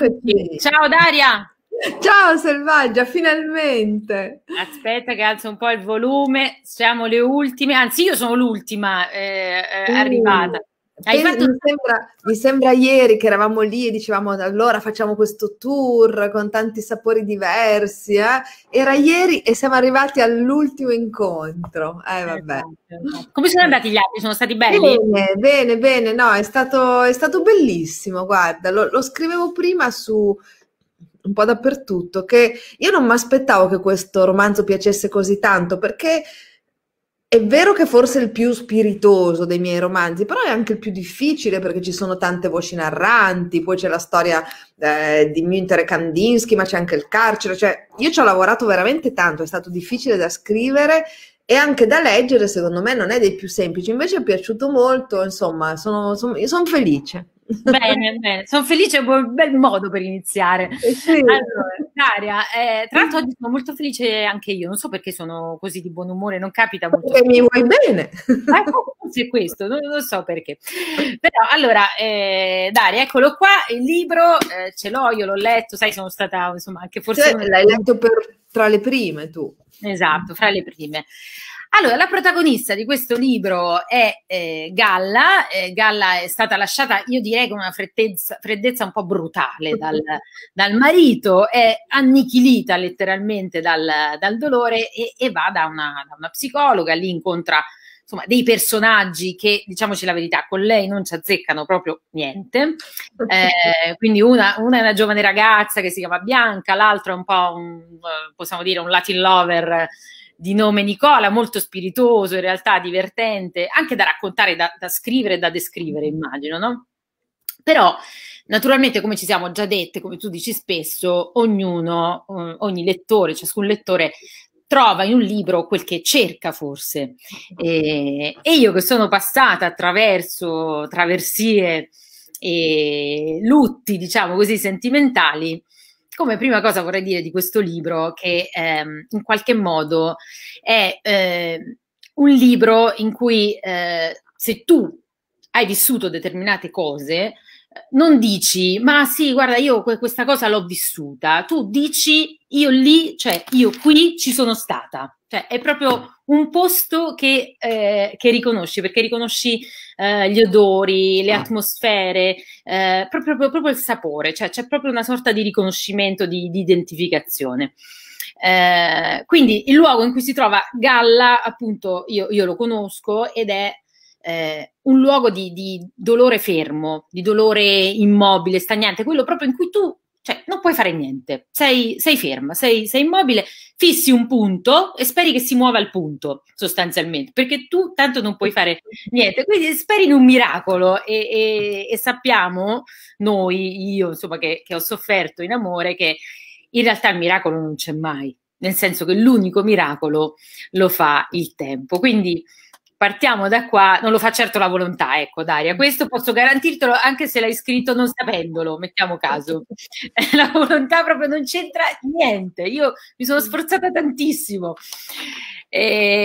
Eccoci. Ciao Daria. Ciao Selvaggia, finalmente! Aspetta che alzo un po' il volume, siamo le ultime, anzi io sono l'ultima eh, eh, uh. arrivata. Hai fatto... mi, sembra, mi, sembra, ieri che eravamo lì e dicevamo allora facciamo questo tour con tanti sapori diversi. Eh? Era ieri e siamo arrivati all'ultimo incontro. Eh, eh vabbè. Esatto, esatto. Come sono andati gli altri? Sono stati belli? Bene, bene, bene. No, è stato, è stato bellissimo. Guarda, lo, lo scrivevo prima su, un po' dappertutto, che io non mi aspettavo che questo romanzo piacesse così tanto, perché è vero che forse è il più spiritoso dei miei romanzi, però è anche il più difficile perché ci sono tante voci narranti, poi c'è la storia eh, di Münter e Kandinsky, ma c'è anche il carcere, cioè io ci ho lavorato veramente tanto, è stato difficile da scrivere e anche da leggere secondo me non è dei più semplici, invece è piaciuto molto, insomma, sono, sono, sono felice. bene, bene, sono felice, è un bel modo per iniziare. Eh, sì. Allora, Daria, eh, tra l'altro oggi sono molto felice anche io, non so perché sono così di buon umore, non capita molto. Perché mi vuoi bene. Ma forse è questo, non lo so perché. Però allora, eh, Daria, eccolo qua, il libro eh, ce l'ho, io l'ho letto, sai, sono stata insomma anche forse... Cioè, l'hai letto per, tra le prime tu. Esatto, fra le prime. Allora, la protagonista di questo libro è eh, Galla. Eh, Galla è stata lasciata, io direi, con una freddezza, freddezza un po' brutale dal, dal, marito, è annichilita letteralmente dal, dal dolore e, e, va da una, da una psicologa, lì incontra insomma, dei personaggi che, diciamoci la verità, con lei non ci azzeccano proprio niente. Eh, quindi una, una, è una giovane ragazza che si chiama Bianca, l'altra è un po' un, possiamo dire, un Latin lover di nome Nicola, molto spiritoso, in realtà divertente, anche da raccontare, da, da scrivere e da descrivere, immagino, no? Però, naturalmente, come ci siamo già dette, come tu dici spesso, ognuno, eh, ogni lettore, ciascun lettore trova in un libro quel che cerca forse. E, e io che sono passata attraverso traversie e lutti, diciamo così, sentimentali, come prima cosa vorrei dire di questo libro che ehm, in qualche modo è eh, un libro in cui eh, se tu hai vissuto determinate cose, non dici, ma sì, guarda, io questa cosa l'ho vissuta, tu dici, io lì, cioè io qui ci sono stata, cioè è proprio un posto che, eh, che riconosci, perché riconosci eh, gli odori, le ah. atmosfere, eh, proprio, proprio, proprio, il sapore, cioè c'è proprio una sorta di riconoscimento, di, di identificazione. Eh, quindi il luogo in cui si trova Galla, appunto, io, io lo conosco ed è eh, un luogo di, di, dolore fermo, di dolore immobile, stagnante, quello proprio in cui tu cioè, non puoi fare niente, sei, sei ferma, sei, sei, immobile, fissi un punto e speri che si muova il punto, sostanzialmente, perché tu tanto non puoi fare niente. Quindi speri in un miracolo e, e, e sappiamo noi, io insomma, che, che ho sofferto in amore, che in realtà il miracolo non c'è mai, nel senso che l'unico miracolo lo fa il tempo. Quindi partiamo da qua, non lo fa certo la volontà, ecco Daria, questo posso garantirtelo anche se l'hai scritto non sapendolo, mettiamo caso. la volontà proprio non c'entra niente, io mi sono sforzata tantissimo. E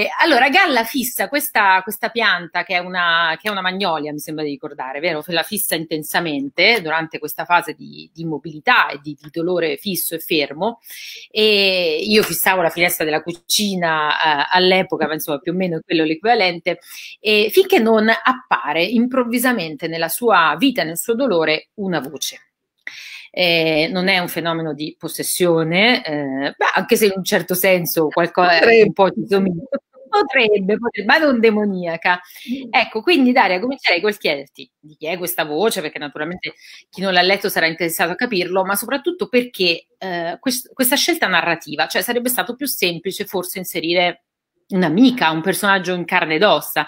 eh, allora Galla fissa questa, questa pianta che è, una, che è, una, magnolia, mi sembra di ricordare, vero? La fissa intensamente durante questa fase di, di immobilità e di, di, dolore fisso e fermo. E io fissavo la finestra della cucina eh, all'epoca, ma insomma più o meno quello l'equivalente, finché non appare improvvisamente nella sua vita, nel suo dolore, una voce eh, non è un fenomeno di possessione, eh, anche se in un certo senso qualcosa potrebbe. un po' ti Potrebbe, potrebbe, ma non demoniaca. Ecco, quindi Daria, comincerei col chiederti di chi è questa voce, perché naturalmente chi non l'ha letto sarà interessato a capirlo, ma soprattutto perché eh, quest- questa scelta narrativa, cioè sarebbe stato più semplice forse inserire un'amica, un personaggio in carne ed ossa,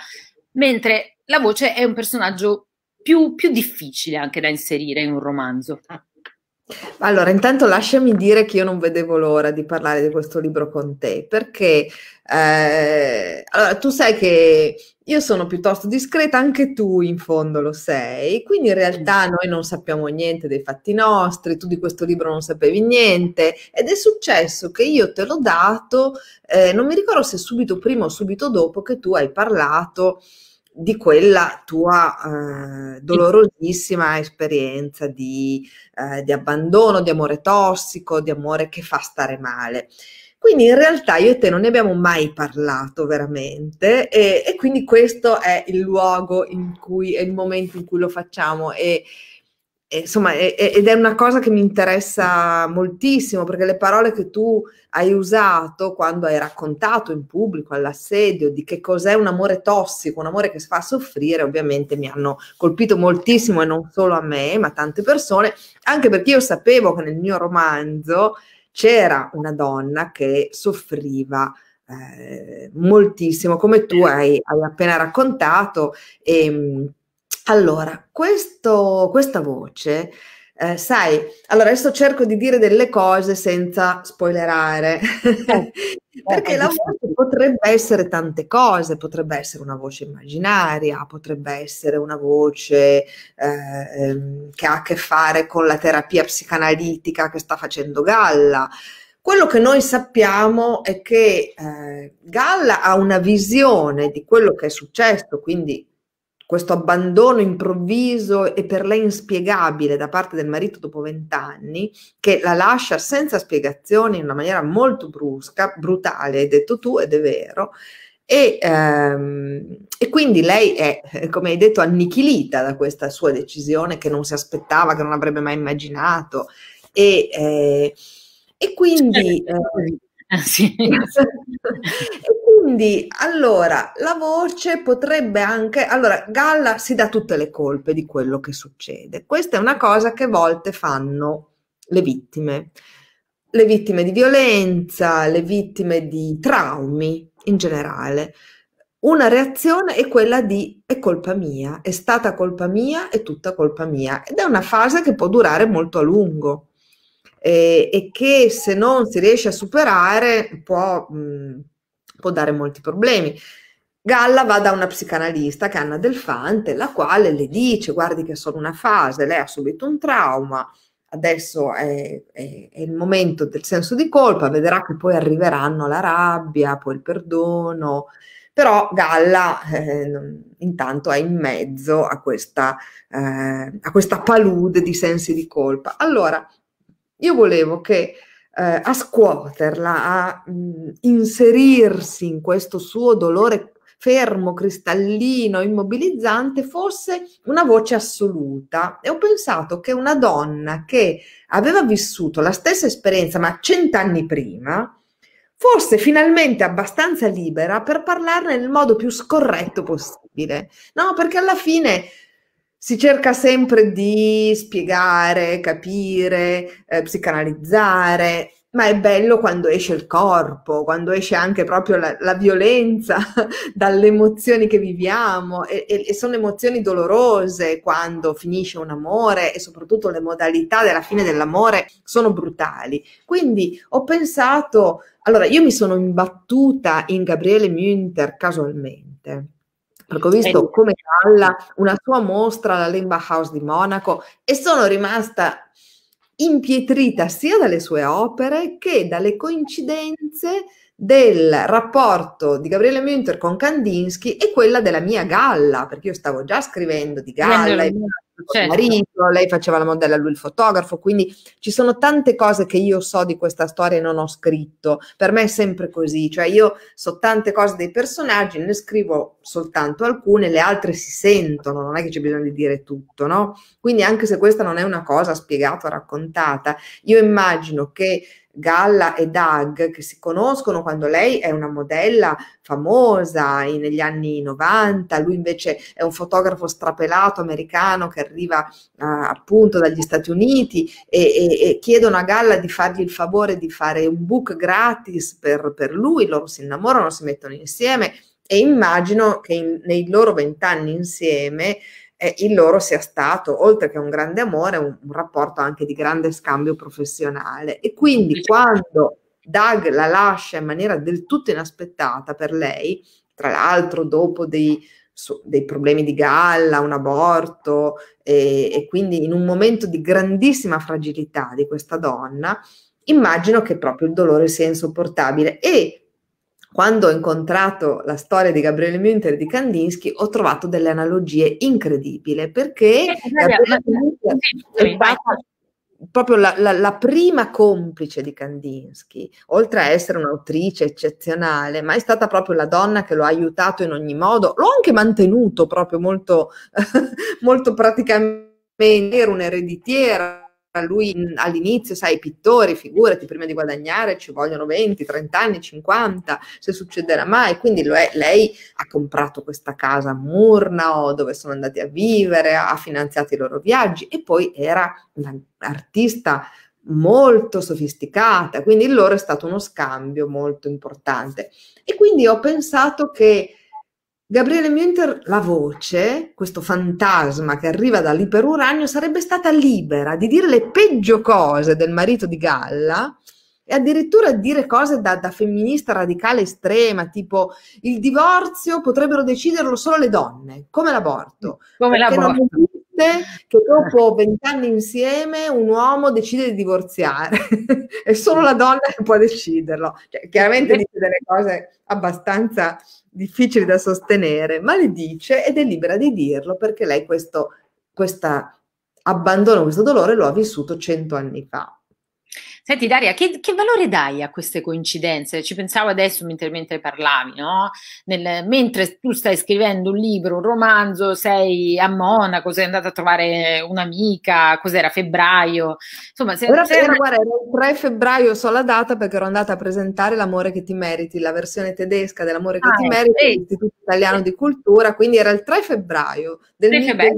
mentre la voce è un personaggio più, più difficile anche da inserire in un romanzo. Allora, intanto lasciami dire che io non vedevo l'ora di parlare di questo libro con te, perché eh, allora, tu sai che io sono piuttosto discreta, anche tu in fondo lo sei, quindi in realtà noi non sappiamo niente dei fatti nostri, tu di questo libro non sapevi niente ed è successo che io te l'ho dato, eh, non mi ricordo se subito prima o subito dopo che tu hai parlato di quella tua eh, dolorosissima esperienza di, eh, di, abbandono, di amore tossico, di amore che fa stare male. Quindi in realtà io e te non ne abbiamo mai parlato veramente e, e quindi questo è il luogo in cui, è il momento in cui lo facciamo e, insomma, è, è, ed è una cosa che mi interessa moltissimo perché le parole che tu hai usato quando hai raccontato in pubblico all'assedio di che cos'è un amore tossico, un amore che si fa soffrire, ovviamente mi hanno colpito moltissimo e non solo a me, ma a tante persone, anche perché io sapevo che nel mio romanzo c'era una donna che soffriva eh, moltissimo, come tu hai, hai appena raccontato. E, ehm, allora, questo, questa voce, eh, sai, allora adesso cerco di dire delle cose senza spoilerare, eh, eh, perché eh, la voce potrebbe essere tante cose, potrebbe essere una voce immaginaria, potrebbe essere una voce ehm, che ha a che fare con la terapia psicanalitica che sta facendo Galla. Quello che noi sappiamo è che Galla ha una visione di quello che è successo, quindi questo abbandono improvviso e per lei inspiegabile da parte del marito dopo vent'anni, che la lascia senza spiegazioni in una maniera molto brusca, brutale, hai detto tu ed è vero, e, ehm, e, quindi lei è, eh, come hai detto, annichilita da questa sua decisione che non si aspettava, che non avrebbe mai immaginato. E, eh, e quindi... Eh, sì. e quindi, allora, la voce potrebbe anche... Allora, Galla si dà tutte le colpe di quello che succede. Questa è una cosa che a volte fanno le vittime. Le vittime di violenza, le vittime di traumi in generale. Una reazione è quella di è colpa mia, è stata colpa mia, è tutta colpa mia. Ed è una fase che può durare molto a lungo e, e che se non si riesce a superare può... Mh, può dare molti problemi. Galla va da una psicanalista che è Anna Delfante, la quale le dice guardi che è solo una fase, lei ha subito un trauma, adesso è, è, è, il momento del senso di colpa, vedrà che poi arriveranno la rabbia, poi il perdono, però Galla eh, intanto è in mezzo a questa, eh, a questa palude di sensi di colpa. Allora, io volevo che eh, a scuoterla, a mh, mm, inserirsi in questo suo dolore fermo, cristallino, immobilizzante, fosse una voce assoluta. E ho pensato che una donna che aveva vissuto la stessa esperienza, ma cent'anni prima, fosse finalmente abbastanza libera per parlarne nel modo più scorretto possibile. No, perché alla fine si cerca sempre di spiegare, capire, eh, psicanalizzare, ma è bello quando esce il corpo, quando esce anche proprio la, la violenza dalle emozioni che viviamo e, e, e, sono emozioni dolorose quando finisce un amore e soprattutto le modalità della fine dell'amore sono brutali. Quindi ho pensato, allora io mi sono imbattuta in Gabriele Münter casualmente perché ho visto come balla una sua mostra alla Limba House di Monaco e sono rimasta impietrita sia dalle sue opere che dalle coincidenze del rapporto di Gabriele Münter con Kandinsky e quella della mia galla, perché io stavo già scrivendo di galla, e certo. marito, lei faceva la modella, lui il fotografo, quindi ci sono tante cose che io so di questa storia e non ho scritto, per me è sempre così, cioè io so tante cose dei personaggi, ne scrivo soltanto alcune, le altre si sentono, non è che c'è bisogno di dire tutto, no? Quindi anche se questa non è una cosa spiegata o raccontata, io immagino che Galla e Doug che si conoscono quando lei è una modella famosa negli anni 90, lui invece è un fotografo strapelato americano che arriva uh, appunto dagli Stati Uniti e, e, e, chiedono a Galla di fargli il favore di fare un book gratis per, per lui, loro si innamorano, si mettono insieme e immagino che in, nei loro vent'anni insieme eh, il loro sia stato, oltre che un grande amore, un, un rapporto anche di grande scambio professionale. E quindi quando Doug la lascia in maniera del tutto inaspettata per lei, tra l'altro dopo dei, su, dei problemi di galla, un aborto, e, e, quindi in un momento di grandissima fragilità di questa donna, immagino che proprio il dolore sia insopportabile e quando ho incontrato la storia di Gabriele Münter e di Kandinsky, ho trovato delle analogie incredibili perché eh, Gabriele Münter è stata proprio la, la, la, prima complice di Kandinsky, oltre a essere un'autrice eccezionale, ma è stata proprio la donna che lo ha aiutato in ogni modo, l'ho anche mantenuto proprio molto, molto praticamente, era un'ereditiera lui mhmm, all'inizio, sai, pittori, figurati, prima di guadagnare ci vogliono 20, 30 anni, 50, se succederà mai. Quindi lo è, lei ha comprato questa casa a Murnau, dove sono andati a vivere, ha finanziato i loro viaggi e poi era un'artista molto sofisticata, quindi loro è stato uno scambio molto importante. E quindi ho pensato che Gabriele Münter, la voce, questo fantasma che arriva dall'iperuranio, sarebbe stata libera di dire le peggio cose del marito di Galla e addirittura dire cose da, da femminista radicale estrema, tipo il divorzio potrebbero deciderlo solo le donne, come l'aborto. Come l'aborto che dopo vent'anni insieme un uomo decide di divorziare e solo la donna può deciderlo. Cioè, chiaramente dice delle cose abbastanza difficili da sostenere, ma le dice ed è libera di dirlo perché lei questo questa abbandono, questo dolore lo ha vissuto cento anni fa. Senti Daria, che, che, valore dai a queste coincidenze? Ci pensavo adesso mentre, mentre parlavi, no? Nel, mentre tu stai scrivendo un libro, un romanzo, sei a Monaco, sei andata a trovare un'amica, cos'era febbraio? Insomma, se, era, se era... Guarda, era il 3 febbraio, so la data perché ero andata a presentare L'amore che ti meriti, la versione tedesca dell'amore che ah, ti eh, meriti, eh, l'Istituto Italiano eh. di Cultura, quindi era il 3 febbraio del 3 febbraio,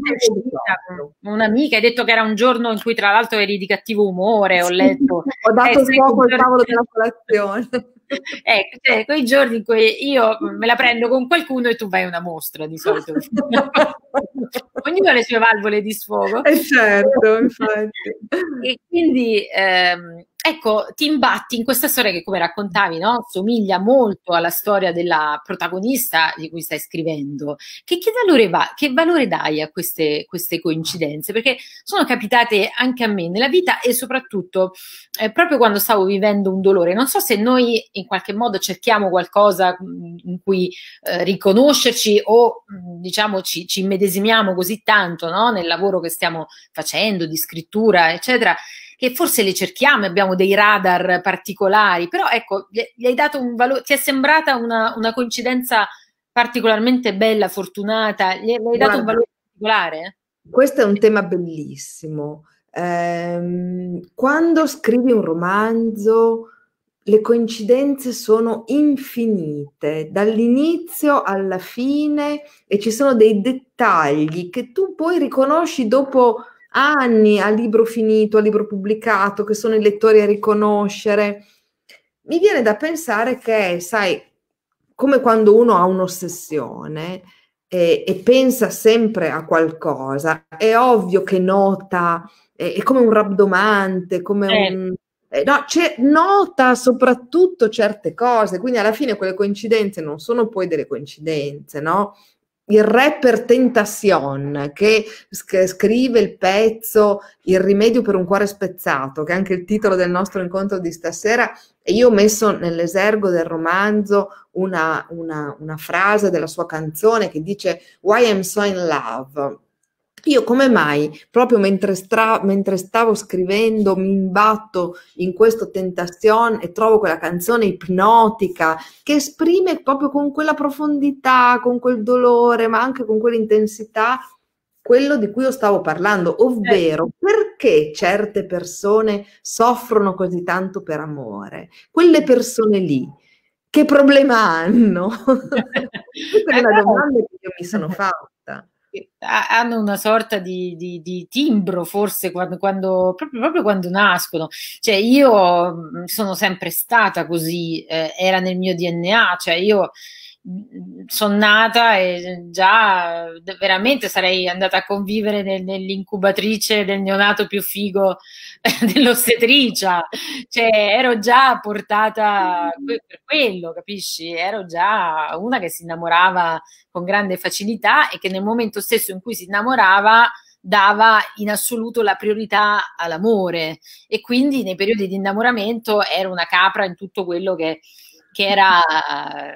Un'amica, hai detto che era un giorno in cui tra l'altro eri di cattivo umore, ho letto. ho dato eh, fuoco al tavolo della colazione. Ecco, cioè, quei giorni in cui io me la prendo con qualcuno e tu vai a una mostra di solito. Ognuno ha le sue valvole di sfogo. Eh certo, infatti. E quindi ehm, ecco, ti imbatti in questa storia che, come raccontavi, no? somiglia molto alla storia della protagonista di cui stai scrivendo. Che, che, valore, va, che valore, dai a queste, queste, coincidenze? Perché sono capitate anche a me nella vita e soprattutto eh, proprio quando stavo vivendo un dolore. Non so se noi in qualche modo cerchiamo qualcosa mm, in cui eh, riconoscerci o mm, diciamo ci, ci immedesimiamo così tanto no? nel lavoro che stiamo facendo di scrittura, eccetera che forse le cerchiamo, abbiamo dei radar particolari, però ecco, gli hai dato un valore, ti è sembrata una, una coincidenza particolarmente bella, fortunata, gli, hai Guarda, dato un valore particolare? Questo è un tema bellissimo. Ehm, quando scrivi un romanzo, le coincidenze sono infinite, dall'inizio alla fine, e ci sono dei dettagli che tu poi riconosci dopo anni a libro finito, a libro pubblicato, che sono i lettori a riconoscere. Mi viene da pensare che, sai, come quando uno ha un'ossessione e, e pensa sempre a qualcosa, è ovvio che nota, è, è come un rabdomante, come eh. un... Eh, no, nota soprattutto certe cose, quindi alla fine quelle coincidenze non sono poi delle coincidenze, no? il rapper Tentacion che scrive il pezzo Il rimedio per un cuore spezzato, che è anche il titolo del nostro incontro di stasera, e io ho messo nell'esergo del romanzo una, una, una frase della sua canzone che dice Why I'm so in love io come mai, proprio mentre, stra- mentre stavo scrivendo, mi imbatto in questa tentazione e trovo quella canzone ipnotica che esprime proprio con quella profondità, con quel dolore, ma anche con quell'intensità, quello di cui io stavo parlando, ovvero certo. perché certe persone soffrono così tanto per amore? Quelle persone lì, che problema hanno? Questa è una eh, domanda che io mi sono fatta hanno una sorta di, di, di timbro forse quando, quando, proprio, proprio, quando nascono. Cioè io mm, sono sempre stata così, eh, era nel mio DNA, cioè io sono nata e già veramente sarei andata a convivere nel, nell'incubatrice del neonato più figo dell'ostetricia, cioè ero già portata per quello, capisci? Ero già una che si innamorava con grande facilità e che nel momento stesso in cui si innamorava dava in assoluto la priorità all'amore e quindi nei periodi di innamoramento ero una capra in tutto quello che che era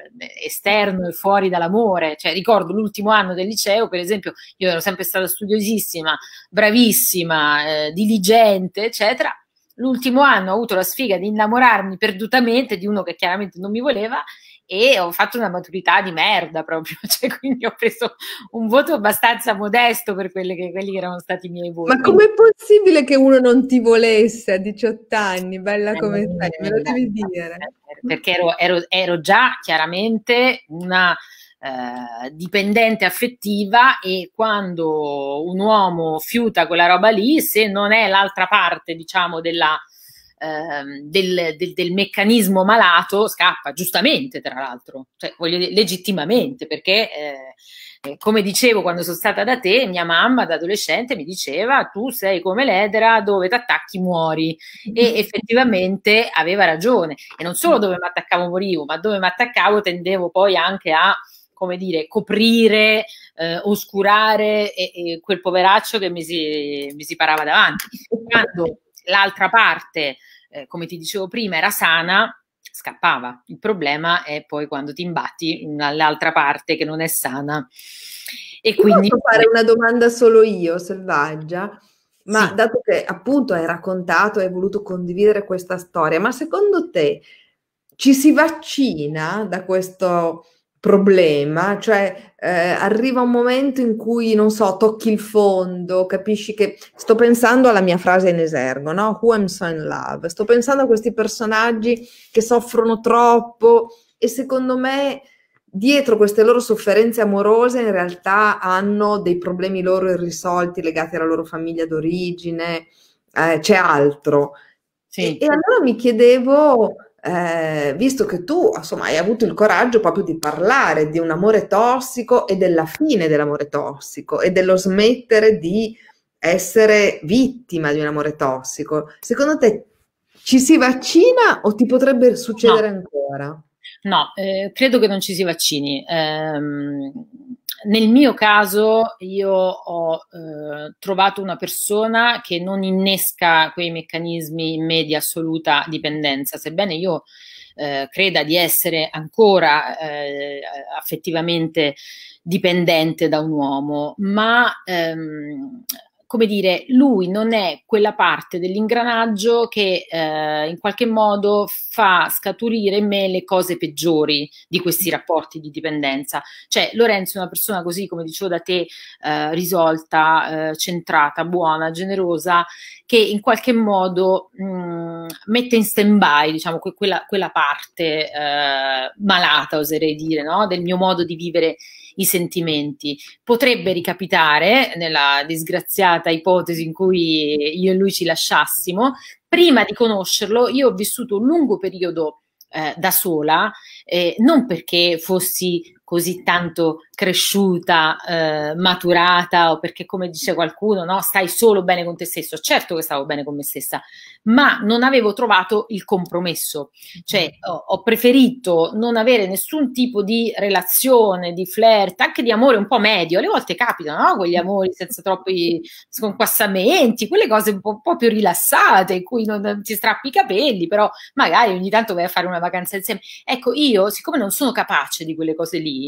eh, esterno e fuori dall'amore. Cioè, ricordo l'ultimo anno del liceo, per esempio, io ero sempre stata studiosissima, bravissima, eh, diligente, eccetera. L'ultimo anno ho avuto la sfiga di innamorarmi perdutamente di uno che chiaramente non mi voleva e ho fatto una maturità di merda proprio, cioè, quindi ho preso un voto abbastanza modesto per che, quelli che erano stati i miei voti. Ma com'è possibile che uno non ti volesse a 18 anni, bella eh, come stai, me lo devi dire. Eh, perché ero, ero, ero già chiaramente una... Eh, dipendente affettiva e quando un uomo fiuta quella roba lì, se non è l'altra parte, diciamo, della, Ehm, del, del, del, meccanismo malato scappa, giustamente tra l'altro, cioè, voglio dire, legittimamente, perché eh, eh, come dicevo quando sono stata da te, mia mamma da adolescente mi diceva tu sei come l'edera, dove ti attacchi muori e mm-hmm. effettivamente aveva ragione e non solo dove mi attaccavo morivo, ma dove mi attaccavo tendevo poi anche a come dire, coprire, eh, oscurare eh, eh, quel poveraccio che mi si, mi si parava davanti. Quando l'altra parte, eh, come ti dicevo prima, era sana, scappava. Il problema è poi quando ti imbatti nell'altra parte che non è sana. E Ti quindi... Posso fare una domanda solo io, Selvaggia? Ma sì. dato che appunto hai raccontato, hai voluto condividere questa storia, ma secondo te ci si vaccina da questo problema, cioè eh, arriva un momento in cui, non so, tocchi il fondo, capisci che sto pensando alla mia frase in esergo, no? Who am so in love? Sto pensando a questi personaggi che soffrono troppo e secondo me dietro queste loro sofferenze amorose in realtà hanno dei problemi loro irrisolti legati alla loro famiglia d'origine, eh, c'è altro. Sì. E, e allora mi chiedevo eh, visto che tu insomma, hai avuto il coraggio proprio di parlare di un amore tossico e della fine dell'amore tossico e dello smettere di essere vittima di un amore tossico, secondo te ci si vaccina o ti potrebbe succedere no. ancora? No, eh, credo che non ci si vaccini. Eh, nel mio caso io ho eh, trovato una persona che non innesca quei meccanismi in me di assoluta dipendenza, sebbene io eh, creda di essere ancora eh, affettivamente dipendente da un uomo, ma ehm, come dire, lui non è quella parte dell'ingranaggio che eh, in qualche modo fa scaturire in me le cose peggiori di questi mm. rapporti di dipendenza. Cioè, Lorenzo è una persona così, come dicevo da te, eh, risolta, eh, centrata, buona, generosa, che in qualche modo mh, mm, mette in stand-by, diciamo, que- quella, quella, parte eh, malata, oserei dire, no? del mio modo di vivere i sentimenti. Potrebbe ricapitare, nella disgraziata ipotesi in cui io e lui ci lasciassimo, prima di conoscerlo io ho vissuto un lungo periodo eh, da sola, eh, non perché fossi così tanto cresciuta, eh, maturata o perché come dice qualcuno, no, stai solo bene con te stesso. Certo che stavo bene con me stessa, ma non avevo trovato il compromesso. Cioè mm. ho, ho preferito non avere nessun tipo di relazione, di flirt, anche di amore un po' medio. Alle volte capitano, no? Quegli mm. amori senza troppi sconquassamenti, quelle cose un po', un po più rilassate in cui non, non ti strappi i capelli, però magari ogni tanto vai a fare una vacanza insieme. Ecco, io siccome non sono capace di quelle cose lì,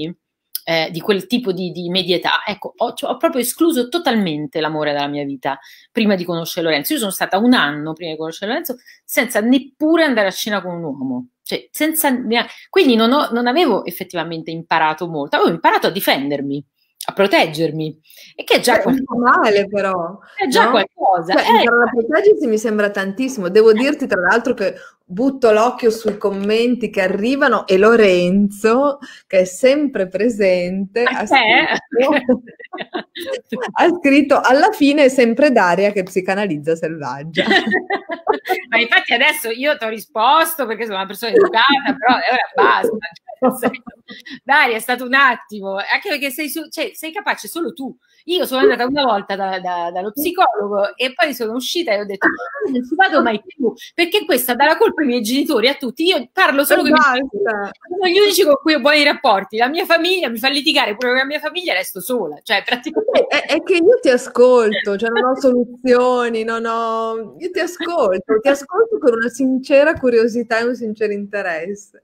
eh, di quel tipo di, di medietà, ecco, ho, cioè, ho, proprio escluso totalmente l'amore dalla mia vita prima di conoscere Lorenzo. Io sono stata un anno prima di conoscere Lorenzo senza neppure andare a cena con un uomo. Cioè, neanche... quindi non, ho, non avevo effettivamente imparato molto, avevo imparato a difendermi a proteggermi. E che è già qualcosa. male, però. È già no? qualcosa. Cioè, eh, proteggersi mi sembra tantissimo. Devo eh. dirti, tra l'altro, che butto l'occhio sui commenti che arrivano e Lorenzo, che è sempre presente, ha scritto, ha scritto, alla fine è sempre Daria che psicanalizza selvaggia. Ma infatti adesso io ti ho risposto perché sono una persona educata, però ora basta. Cioè, Daria è stato un attimo, anche perché sei, su, cioè, sei capace solo tu io sono andata una volta da, da, dallo psicologo e poi sono uscita e ho detto: Non ci vado ah. mai più perché questa dà la colpa ai miei genitori, a tutti. Io parlo solo con esatto. Sono gli unici con cui ho buoni rapporti. La mia famiglia mi fa litigare pure con la mia famiglia resto sola. Cioè, praticamente... è, è, che io ti ascolto, cioè non ho soluzioni, non ho... Io ti ascolto, ti ascolto con una sincera curiosità e un sincero interesse.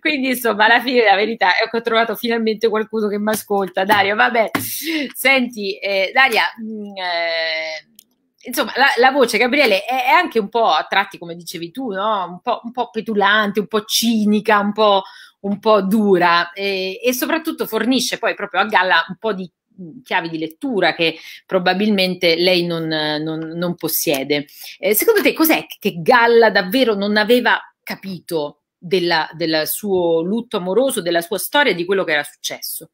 Quindi, insomma, alla fine la verità è che ho trovato finalmente qualcuno che mi ascolta. Dario, vabbè, senti Senti, eh, Daria, mh, mm, eh, insomma, la, la, voce Gabriele è, è, anche un po' a tratti, come dicevi tu, no? un, po', un, po', petulante, un po' cinica, un po', un po dura eh, e soprattutto fornisce poi proprio a Galla un po' di mm, chiavi di lettura che probabilmente lei non, non, non possiede. Eh, secondo te cos'è che Galla davvero non aveva capito del suo lutto amoroso, della sua storia di quello che era successo?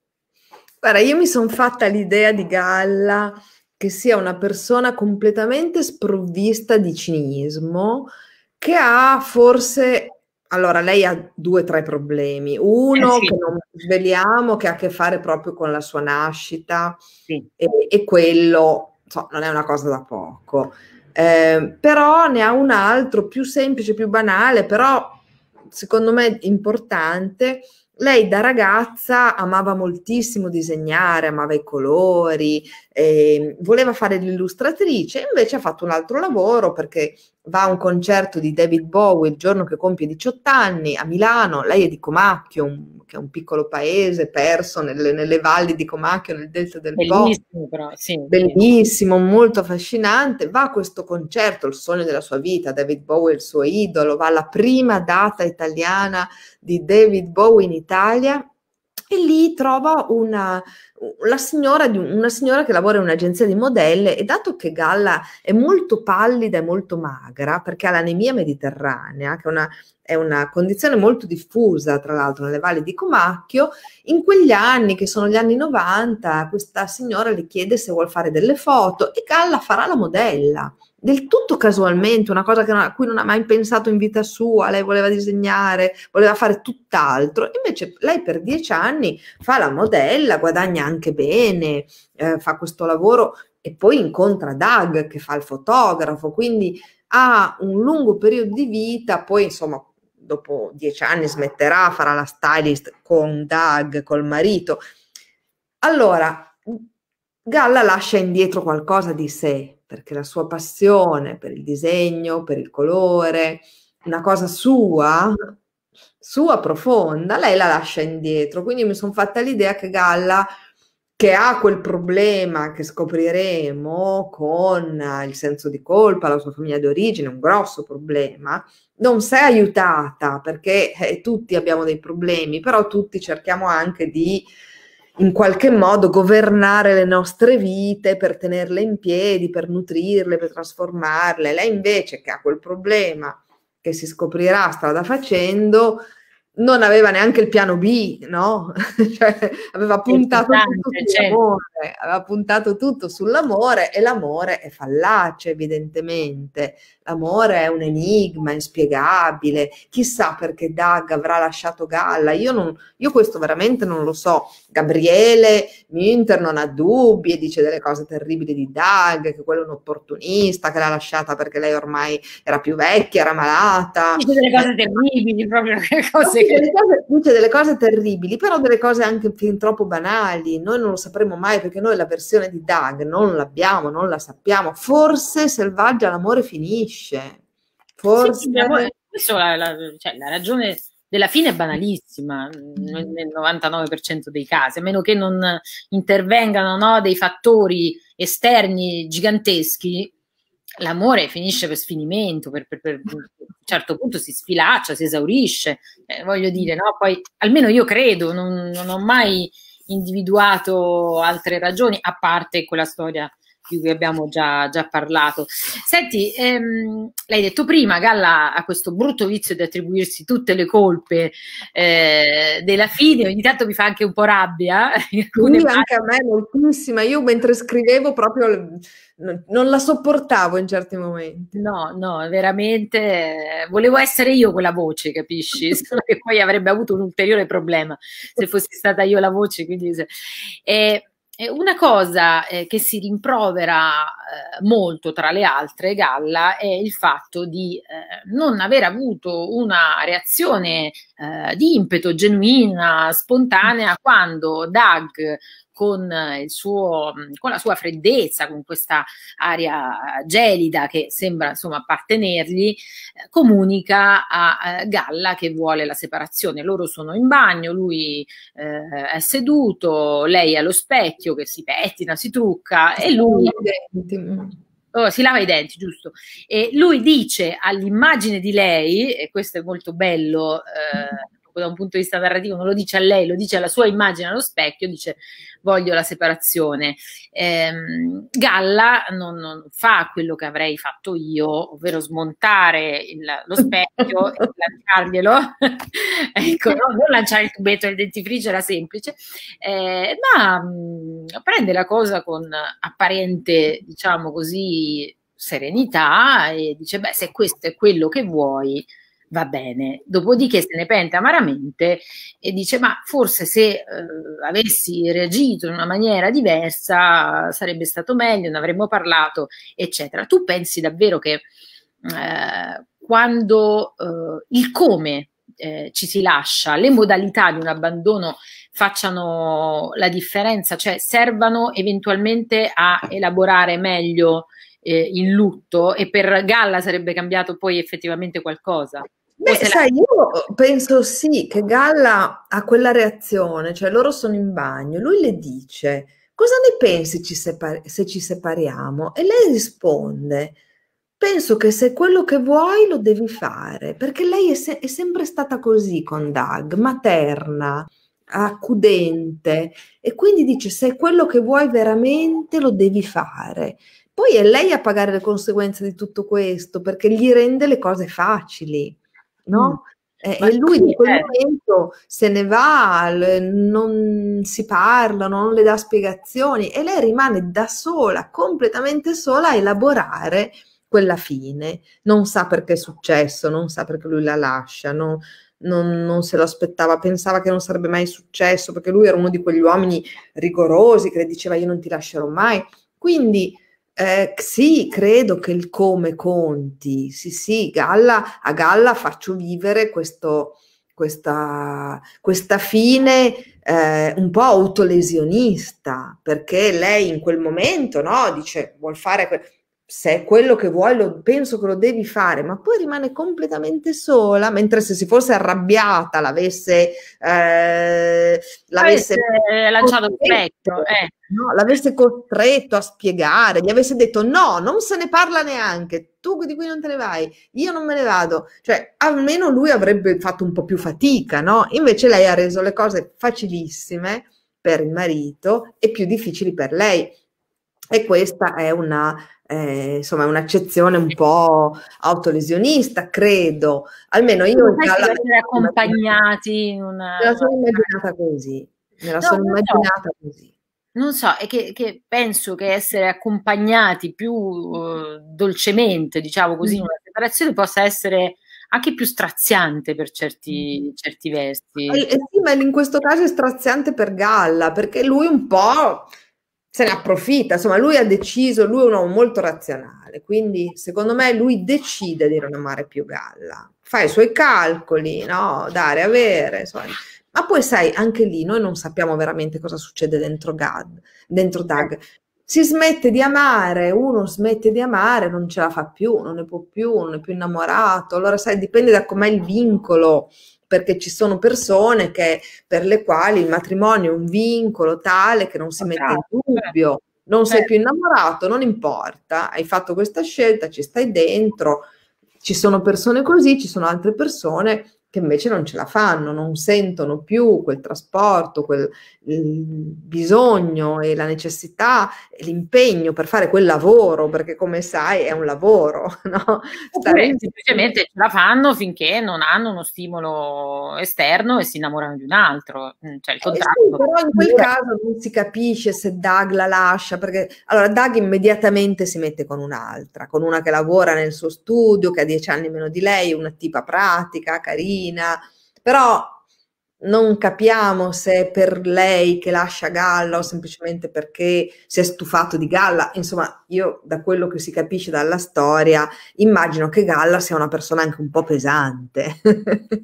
Guarda, io mi sono fatta l'idea di Galla che sia una persona completamente sprovvista di cinismo, che ha forse... Allora, lei ha due o tre problemi. Uno eh sì. che non sveliamo, che ha a che fare proprio con la sua nascita, sì. e, e, quello so, non è una cosa da poco. Eh, però ne ha un altro più semplice, più banale, però secondo me importante, lei da ragazza amava moltissimo disegnare, amava i colori, eh, voleva fare l'illustratrice, invece ha fatto un altro lavoro perché va a un concerto di David Bowie il giorno che compie 18 anni a Milano, lei è di Comacchio, un, che è un piccolo paese perso nelle, nelle valli di Comacchio, nel delta del Po. Sì, bellissimo, sì. molto affascinante, va a questo concerto, il sogno della sua vita, David Bowie il suo idolo, va alla prima data italiana di David Bowie in Italia e lì trova una, signora, una signora che lavora in un'agenzia di modelle e dato che Galla è molto pallida e molto magra perché ha l'anemia mediterranea, che è una, è una condizione molto diffusa tra l'altro nelle valli di Comacchio, in quegli anni che sono gli anni 90 questa signora le chiede se vuole fare delle foto e Galla farà la modella del tutto casualmente, una cosa non, a cui non ha mai pensato in vita sua, lei voleva disegnare, voleva fare tutt'altro, invece lei per dieci anni fa la modella, guadagna anche bene, eh, fa questo lavoro e poi incontra Doug che fa il fotografo, quindi ha un lungo periodo di vita, poi insomma dopo dieci anni smetterà, farà la stylist con Doug, col marito. Allora, Galla lascia indietro qualcosa di sé, perché la sua passione per il disegno, per il colore, una cosa sua, sua profonda, lei la lascia indietro. Quindi mi sono fatta l'idea che Galla, che ha quel problema che scopriremo con eh, il senso di colpa, la sua famiglia d'origine, un grosso problema, non si è aiutata perché eh, tutti abbiamo dei problemi, però tutti cerchiamo anche di in qualche modo governare le nostre vite per tenerle in piedi, per nutrirle, per trasformarle. Lei invece che ha quel problema che si scoprirà strada facendo, non aveva neanche il piano B, no? cioè, aveva puntato tutto certo. sull'amore, aveva puntato tutto sull'amore e l'amore è fallace, evidentemente. L'amore è un enigma inspiegabile. Chissà perché Doug avrà lasciato Galla. Io, non, io questo veramente non lo so. Gabriele Minter non ha dubbi e dice delle cose terribili di Doug, che quello è un opportunista, che l'ha lasciata perché lei ormai era più vecchia, era malata. Dice delle cose eh, terribili, proprio cose delle cose, dice delle cose terribili, però delle cose anche fin troppo banali. Noi non lo sapremo mai perché noi la versione di Doug non l'abbiamo, non la sappiamo. Forse selvaggia l'amore finisce. Forse... Sì, sì, la, la, cioè, la ragione della fine è banalissima nel 99% dei casi, a meno che non intervengano no, dei fattori esterni giganteschi, l'amore finisce per sfinimento, per, per, per, un certo punto si sfilaccia, si esaurisce, eh, voglio dire, no? Poi almeno io credo, non, non ho mai individuato altre ragioni, a parte quella storia di cui abbiamo già, già parlato. Senti, ehm, l'hai detto prima, Galla ha questo brutto vizio di attribuirsi tutte le colpe eh, della fine, ogni tanto mi fa anche un po' rabbia. Eh, sì, anche a me moltissima, io mentre scrivevo proprio non la sopportavo in certi momenti. No, no, veramente volevo essere io quella voce, capisci? Solo che poi avrebbe avuto un ulteriore problema se fossi stata io la voce. Quindi... Eh, una cosa eh, che si rimprovera eh, molto tra le altre Galla è il fatto di eh, non aver avuto una reazione eh, di impeto genuina, spontanea, quando Doug con, eh, suo, mm, con la sua freddezza, con questa aria eh, gelida che sembra insomma appartenergli, eh, comunica a Galla che vuole la separazione. Loro sono in bagno, lui eh, è seduto, lei allo specchio che si pettina, si trucca e lui... Mm. Oh, si lava i denti, giusto? E lui dice all'immagine di lei, e questo è molto bello eh, da un punto di vista narrativo, non lo dice a lei, lo dice alla sua immagine allo specchio, dice voglio la separazione. Ehm, Galla non, non, fa quello che avrei fatto io, ovvero smontare il, lo specchio e lanciarglielo. ecco, no, non lanciare il tubetto del dentifricio era semplice, eh, ma mh, prende la cosa con apparente, diciamo così, serenità e dice, beh, se questo è quello che vuoi, va bene. Dopodiché se ne pente amaramente e dice ma forse se eh, avessi reagito in una maniera diversa sarebbe stato meglio, ne avremmo parlato, eccetera. Tu pensi davvero che eh, quando eh, il come eh, ci si lascia, le modalità di un abbandono facciano la differenza, cioè servano eventualmente a elaborare meglio eh, il lutto e per Galla sarebbe cambiato poi effettivamente qualcosa. Beh, sai, io penso sì che Galla ha quella reazione, cioè loro sono in bagno, lui le dice cosa ne pensi ci separ- se ci separiamo? E lei risponde, penso che se quello che vuoi lo devi fare, perché lei è, se- è sempre stata così con Doug, materna, accudente, e quindi dice se quello che vuoi veramente lo devi fare. Poi è lei a pagare le conseguenze di tutto questo, perché gli rende le cose facili no? Mm. e lui in quel eh. momento se ne va, non si parla, non le dà spiegazioni e lei rimane da sola, completamente sola a elaborare quella fine. Non sa perché è successo, non sa perché lui la lascia, non, non, non se lo aspettava, pensava che non sarebbe mai successo perché lui era uno di quegli uomini rigorosi che le diceva io non ti lascerò mai. Quindi eh, sì, credo che il come conti. Sì, sì, Galla, a Galla faccio vivere questo, questa, questa, fine eh, un po' autolesionista, perché lei in quel momento no, dice vuol fare... Que- se è quello che vuoi, lo, penso che lo devi fare, ma poi rimane completamente sola, mentre se si fosse arrabbiata, l'avesse, eh, l'avesse eh, lanciato un petto, eh. no, l'avesse costretto a spiegare, gli avesse detto no, non se ne parla neanche, tu di qui non te ne vai, io non me ne vado, cioè almeno lui avrebbe fatto un po' più fatica, no? Invece lei ha reso le cose facilissime per il marito e più difficili per lei. E questa è una eh, insomma, è un'accezione un po' autolesionista, credo. Almeno io non cala... essere accompagnati in una... Me la sono immaginata così. Me la no, sono immaginata so. così. Non so, è che, che, penso che essere accompagnati più uh, dolcemente, diciamo così, in mm. una separazione possa essere anche più straziante per certi, mm. certi versi. Eh, eh sì, ma in questo caso è straziante per Galla, perché lui un po' se ne approfitta, insomma lui ha deciso, lui è un uomo molto razionale, quindi secondo me lui decide di non amare più Galla, fa i suoi calcoli, no? dare, avere, insomma. ma poi sai, anche lì noi non sappiamo veramente cosa succede dentro, Gad, dentro Doug, si smette di amare, uno smette di amare, non ce la fa più, non ne può più, non è più innamorato, allora sai, dipende da com'è il vincolo perché ci sono persone che, per le quali il matrimonio è un vincolo tale che non si ah, mette in certo, dubbio, certo. non sei certo. più innamorato, non importa, hai fatto questa scelta, ci stai dentro, ci sono persone così, ci sono altre persone che invece non ce la fanno, non sentono più quel trasporto, quel bisogno e la necessità e l'impegno per fare quel lavoro, perché come sai è un lavoro, no? Oppure, eh semplicemente ce la fanno finché non hanno uno stimolo esterno e si innamorano di un altro, mm, cioè il contratto. Eh sì, però in quel caso non si capisce se Doug la lascia, perché allora Doug immediatamente si mette con un'altra, con una che lavora nel suo studio, che ha dieci anni meno di lei, una tipa pratica, carina, bambina, però non capiamo se è per lei che lascia Galla o semplicemente perché si è stufato di Galla. Insomma, io da quello che si capisce dalla storia, immagino che Galla sia una persona anche un po' pesante.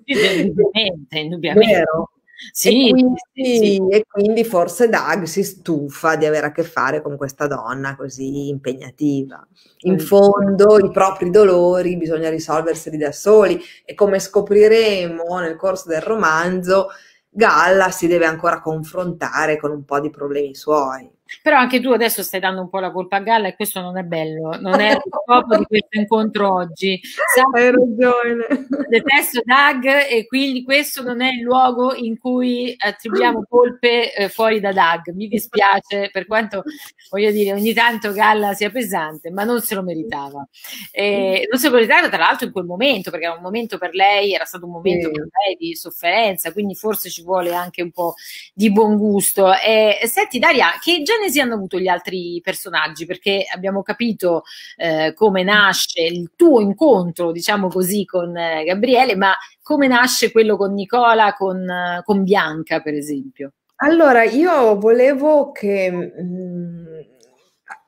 Indubbiamente, indubbiamente. Vero? Sì, e, quindi, sì, sì. e quindi forse Doug si stufa di avere a che fare con questa donna così impegnativa. In certo. fondo i propri dolori bisogna risolverseli da soli e come scopriremo nel corso del romanzo, Galla si deve ancora confrontare con un po' di problemi suoi. Però anche tu adesso stai dando un po' la colpa a Galla e questo non è bello, non è il scopo di questo incontro oggi. Sappi, Hai ragione. Detesto Doug e quindi questo non è il luogo in cui attribuiamo colpe eh, fuori da Doug. Mi dispiace per quanto, voglio dire, ogni tanto Galla sia pesante, ma non se lo meritava. Eh, non se lo meritava tra l'altro in quel momento, perché era un momento per lei, era stato un momento sì. per lei di sofferenza, quindi forse ci vuole anche un po' di buon gusto. Eh, senti Daria, che genere genesi hanno avuto gli altri personaggi? Perché abbiamo capito eh, come nasce il tuo incontro, diciamo così, con eh, Gabriele, ma come nasce quello con Nicola, con, eh, con Bianca, per esempio? Allora, io volevo che mh, mm,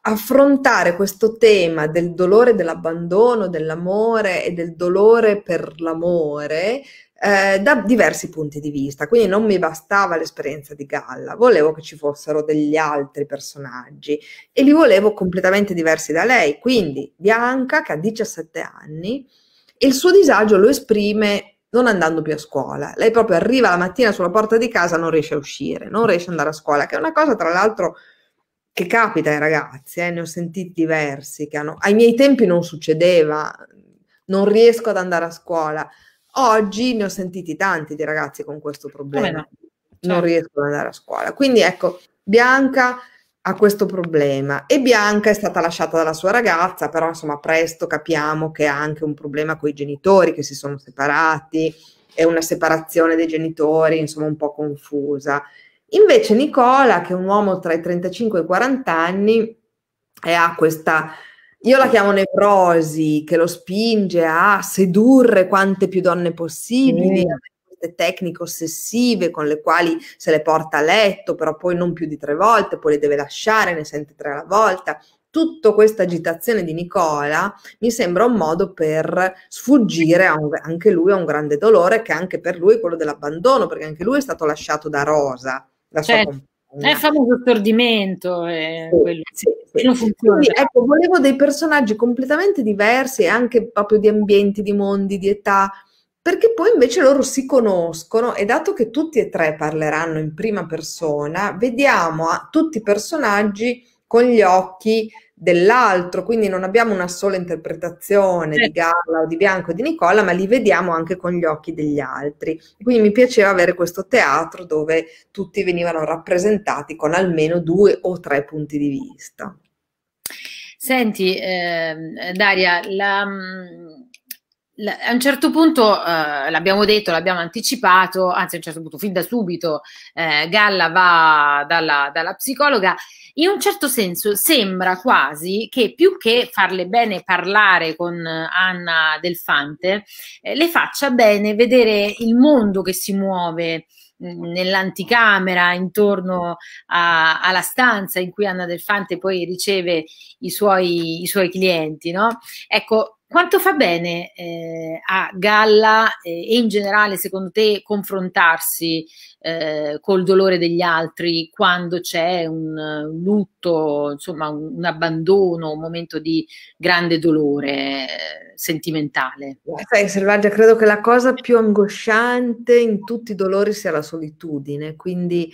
affrontare questo tema del dolore dell'abbandono, dell'amore e del dolore per l'amore eh, da diversi punti di vista, quindi non mi bastava l'esperienza di Galla, volevo che ci fossero degli altri personaggi e li volevo completamente diversi da lei, quindi Bianca che ha 17 anni, il suo disagio lo esprime non andando più a scuola. Lei proprio arriva la mattina sulla porta di casa, non riesce a uscire, non riesce ad andare a scuola, che è una cosa tra l'altro che capita ai ragazzi, eh, ne ho sentiti diversi, che hanno, ai miei tempi non succedeva, non riesco ad andare a scuola. Oggi ne ho sentiti tanti di ragazzi con questo problema. No? Non cioè, riescono ad andare a scuola. Quindi ecco, Bianca ha questo problema e Bianca è stata lasciata dalla sua ragazza, però insomma presto capiamo che ha anche un problema con i genitori che si sono separati, è una separazione dei genitori, insomma un po' confusa. Invece Nicola, che è un uomo tra i 35 e i 40 anni, e ha questa io la chiamo nevrosi, che lo spinge a sedurre quante più donne possibili, mm. queste tecniche ossessive con le quali se le porta a letto, però poi non più di tre volte, poi le deve lasciare, ne sente tre alla volta. Tutta questa agitazione di Nicola mi sembra un modo per sfuggire un, anche lui a un grande dolore che anche per lui è quello dell'abbandono, perché anche lui è stato lasciato da Rosa, la certo. sua compagna è il eh. famoso stordimento, è eh, sì, quello, sì, sì. funziona. Quindi, ecco, volevo dei personaggi completamente diversi, anche proprio di ambienti, di mondi, di età, perché poi invece loro si conoscono e dato che tutti e tre parleranno in prima persona, vediamo a tutti i personaggi con gli occhi dell'altro, quindi non abbiamo una sola interpretazione di certo. Galla o di Bianco o di Nicola, ma li vediamo anche con gli occhi degli altri. Quindi mi piaceva avere questo teatro dove tutti venivano rappresentati con almeno due o tre punti di vista. Senti, eh, Daria, la, mm, la, a un certo punto, eh, l'abbiamo detto, l'abbiamo anticipato, anzi a un certo punto, fin da subito, eh, Galla va dalla, dalla psicologa in un certo senso sembra quasi che più che farle bene parlare con eh, Anna Delfante, eh, le faccia bene vedere il mondo che si muove mm, nell'anticamera intorno a, alla stanza in cui Anna Delfante poi riceve i suoi, i suoi clienti. No? Ecco, quanto fa bene eh, a Galla eh, e in generale, secondo te, confrontarsi eh, col dolore degli altri quando c'è un, un lutto, insomma, un, un, abbandono, un momento di grande dolore eh, sentimentale? Sai, Selvaggia, credo che la cosa più angosciante in tutti i dolori sia la solitudine, quindi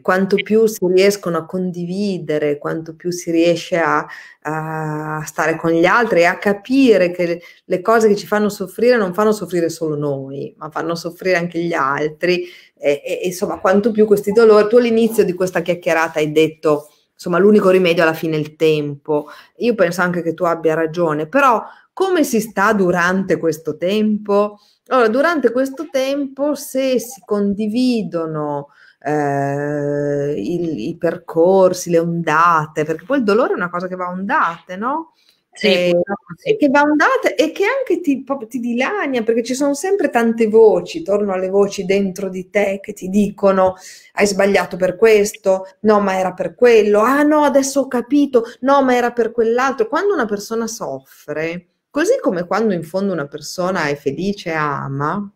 quanto più si riescono a condividere, quanto più si riesce a, a, stare con gli altri e a capire che le cose che ci fanno soffrire non fanno soffrire solo noi, ma fanno soffrire anche gli altri. E, e insomma, quanto più questi dolori, tu all'inizio di questa chiacchierata hai detto, insomma, l'unico rimedio alla fine è il tempo. Io penso anche che tu abbia ragione, però come si sta durante questo tempo? Allora, durante questo tempo, se si condividono eh, il, i percorsi, le ondate, perché poi il dolore è una cosa che va a ondate, no? Sì, eh, e, sì. che va ondata e che anche ti, proprio, ti dilania perché ci sono sempre tante voci, torno alle voci dentro di te che ti dicono hai sbagliato per questo, no ma era per quello, ah no adesso ho capito, no ma era per quell'altro. Quando una persona soffre, così come quando in fondo una persona è felice e ama,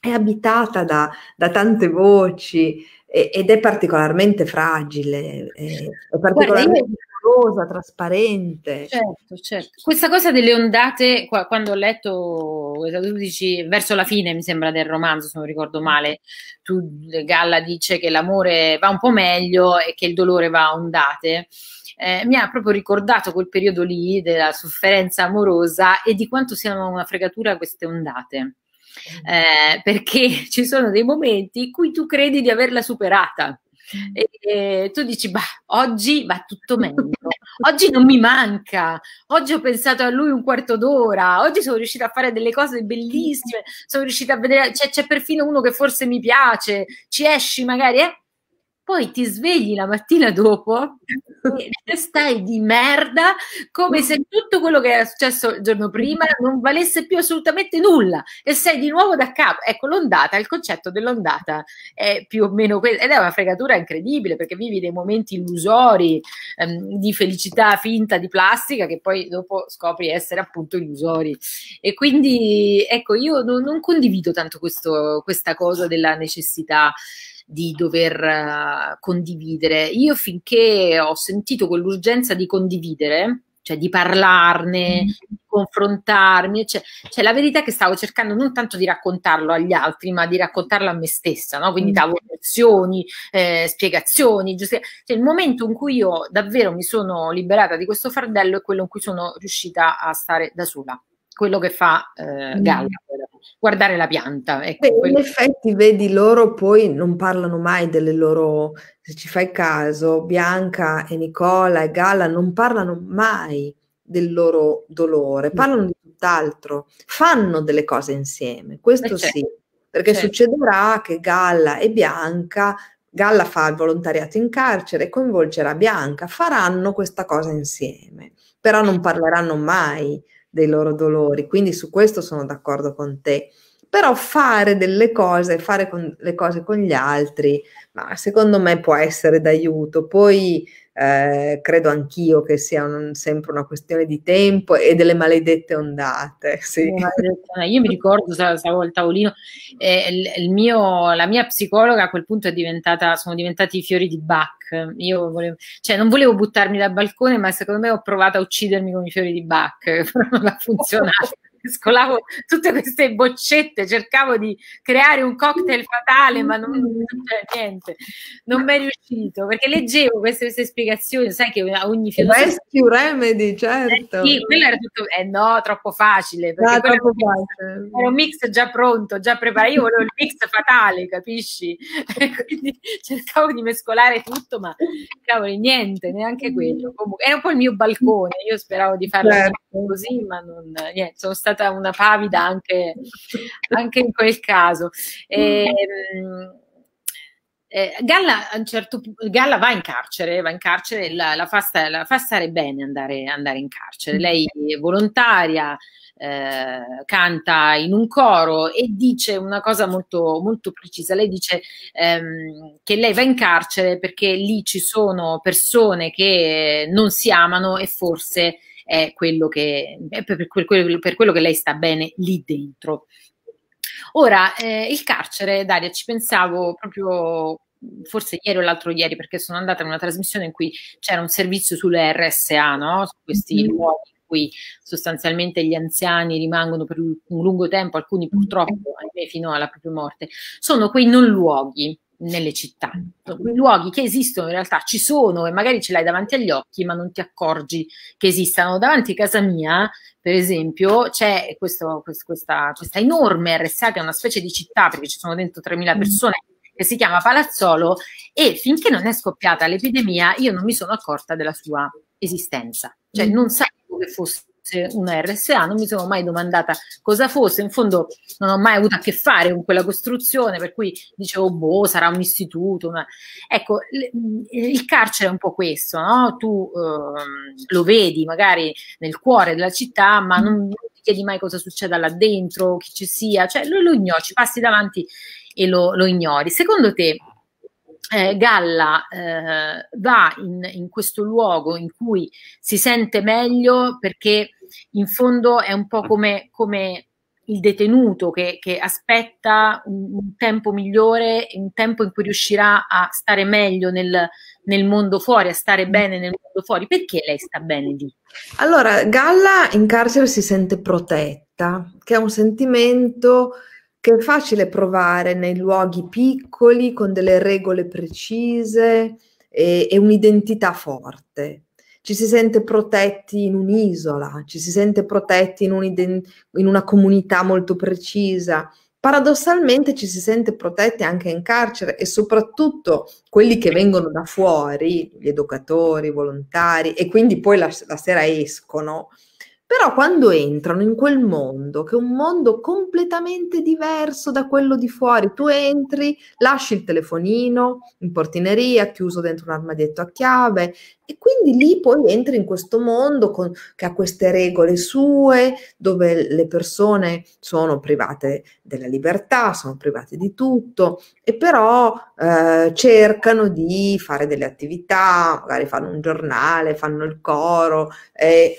è abitata da, da tante voci, ed è particolarmente fragile, è, è particolarmente Guarda, io... trasparente. Certo, certo. Questa cosa delle ondate, quando ho letto, tu dici, verso la fine mi sembra del romanzo, se non ricordo male, tu, eh, Galla dice che l'amore va un po' meglio e che il dolore va a ondate. Eh, mi ha proprio ricordato quel periodo lì della sofferenza amorosa e di quanto siano una fregatura queste ondate eh, perché ci sono dei momenti in cui tu credi di averla superata. Mm. E, e tu dici, bah, oggi va tutto meglio, oggi non mi manca, oggi ho pensato a lui un quarto d'ora, oggi sono riuscita a fare delle cose bellissime, sono riuscita a vedere, cioè, c'è perfino uno che forse mi piace, ci esci magari, eh? poi ti svegli la mattina dopo e stai di merda come se tutto quello che era successo il giorno prima non valesse più assolutamente nulla e sei di nuovo da capo. Ecco, l'ondata, il concetto dell'ondata è più o meno questo ed è una fregatura incredibile perché vivi dei momenti illusori ehm, di felicità finta di plastica che poi dopo scopri essere appunto illusori. E quindi ecco, io non, non condivido tanto questo, questa cosa della necessità di dover eh, condividere. Io finché ho sentito quell'urgenza di condividere, cioè di parlarne, mm. di confrontarmi, cioè, cioè, la verità è che stavo cercando non tanto di raccontarlo agli altri, ma di raccontarlo a me stessa, no? quindi mm. davo lezioni, eh, spiegazioni, giusti... cioè, il momento in cui io davvero mi sono liberata di questo fardello è quello in cui sono riuscita a stare da sola quello che fa eh, mm. Gallagher, guardare la pianta. Ecco, Beh, in effetti vedi loro poi non parlano mai delle loro, se ci fai caso, Bianca e Nicola e Galla non parlano mai del loro dolore, mm. parlano di tutt'altro, fanno delle cose insieme, questo eh, sì, certo, perché certo. succederà che Galla e Bianca, Galla fa il volontariato in carcere e coinvolgerà Bianca, faranno questa cosa insieme, però non eh, parleranno mai dei loro dolori. Quindi su questo sono d'accordo con te però fare delle cose, fare le cose con gli altri, ma secondo me può essere d'aiuto. Poi eh, credo anch'io che sia un, sempre una questione di tempo e delle maledette ondate. Sì. Io mi ricordo, stavo al tavolino, eh, il, il mio, la mia psicologa a quel punto è diventata, sono diventati i fiori di Bach. Io volevo, cioè, non volevo buttarmi dal balcone, ma secondo me ho provato a uccidermi con i fiori di Bach, però non ha funzionato mescolavo tutte queste boccette, cercavo di creare un cocktail fatale, ma non, mm. niente, non mi è riuscito, perché leggevo queste, queste spiegazioni, sai che ogni filosofia... Rescue remedy, certo. Eh, sì, quello era tutto, eh no, troppo facile, no, ah, troppo era, un mix, era un mix già pronto, già preparato, io volevo il mix fatale, capisci? Quindi cercavo di mescolare tutto, ma cavoli, niente, neanche mm. quello. Comunque, era un po' il mio balcone, io speravo di farlo certo. così, ma non, niente, sono stata stata una pavida anche, anche in quel caso. E, ehm, eh, a un certo, punto, Galla, va in carcere, va in carcere la, la, fa, sta, la fa, stare bene andare, andare, in carcere. Lei è volontaria, eh, canta in un coro e dice una cosa molto, molto precisa. Lei dice ehm, che lei va in carcere perché lì ci sono persone che non si amano e forse è quello che, è per, quello, per quello che lei sta bene lì dentro. Ora, eh, il carcere, Daria, ci pensavo proprio forse ieri o l'altro ieri, perché sono andata in una trasmissione in cui c'era un servizio sulle RSA, no? su questi mm-hmm. luoghi in cui sostanzialmente gli anziani rimangono per un lungo tempo, alcuni purtroppo fino alla propria morte. Sono quei non luoghi nelle città. Mm. I luoghi che esistono in realtà ci sono e magari ce l'hai davanti agli occhi, ma non ti accorgi che esistano. Davanti a casa mia, per esempio, c'è questo, questa, questa enorme RSA che è una specie di città perché ci sono dentro 3.000 mm. persone che si chiama Palazzolo e finché non è scoppiata l'epidemia io non mi sono accorta della sua esistenza, cioè mm. non sapevo che fosse fosse una RSA, non mi sono mai domandata cosa fosse, in fondo non ho mai avuto a che fare con quella costruzione, per cui dicevo, boh, sarà un istituto. Una... Ecco, il carcere è un po' questo, no? tu eh, lo vedi magari nel cuore della città, ma mm. non ti chiedi mai cosa succeda là dentro, chi ci sia, cioè lo, lo ignori, ci passi davanti e lo, lo ignori. Secondo te eh, Galla eh, va in, in, questo luogo in cui si sente meglio perché in fondo è un po' come, come il detenuto che, che aspetta un, un, tempo migliore, un tempo in cui riuscirà a stare meglio nel, nel, mondo fuori, a stare bene nel mondo fuori. Perché lei sta bene lì? Allora, Galla in carcere si sente protetta, che è un sentimento che è facile provare nei luoghi piccoli, con delle regole precise e, e un'identità forte ci si sente protetti in un'isola, ci si sente protetti in, un in una comunità molto precisa, paradossalmente ci si sente protetti anche in carcere e soprattutto quelli che vengono da fuori, gli educatori, i volontari, e quindi poi la, la sera escono, però quando entrano in quel mondo, che è un mondo completamente diverso da quello di fuori, tu entri, lasci il telefonino in portineria, chiuso dentro un armadietto a chiave, e quindi lì poi entri in questo mondo con, che ha queste regole sue, dove le persone sono private della libertà, sono private di tutto, e però eh, cercano di fare delle attività, magari fanno un giornale, fanno il coro. Eh,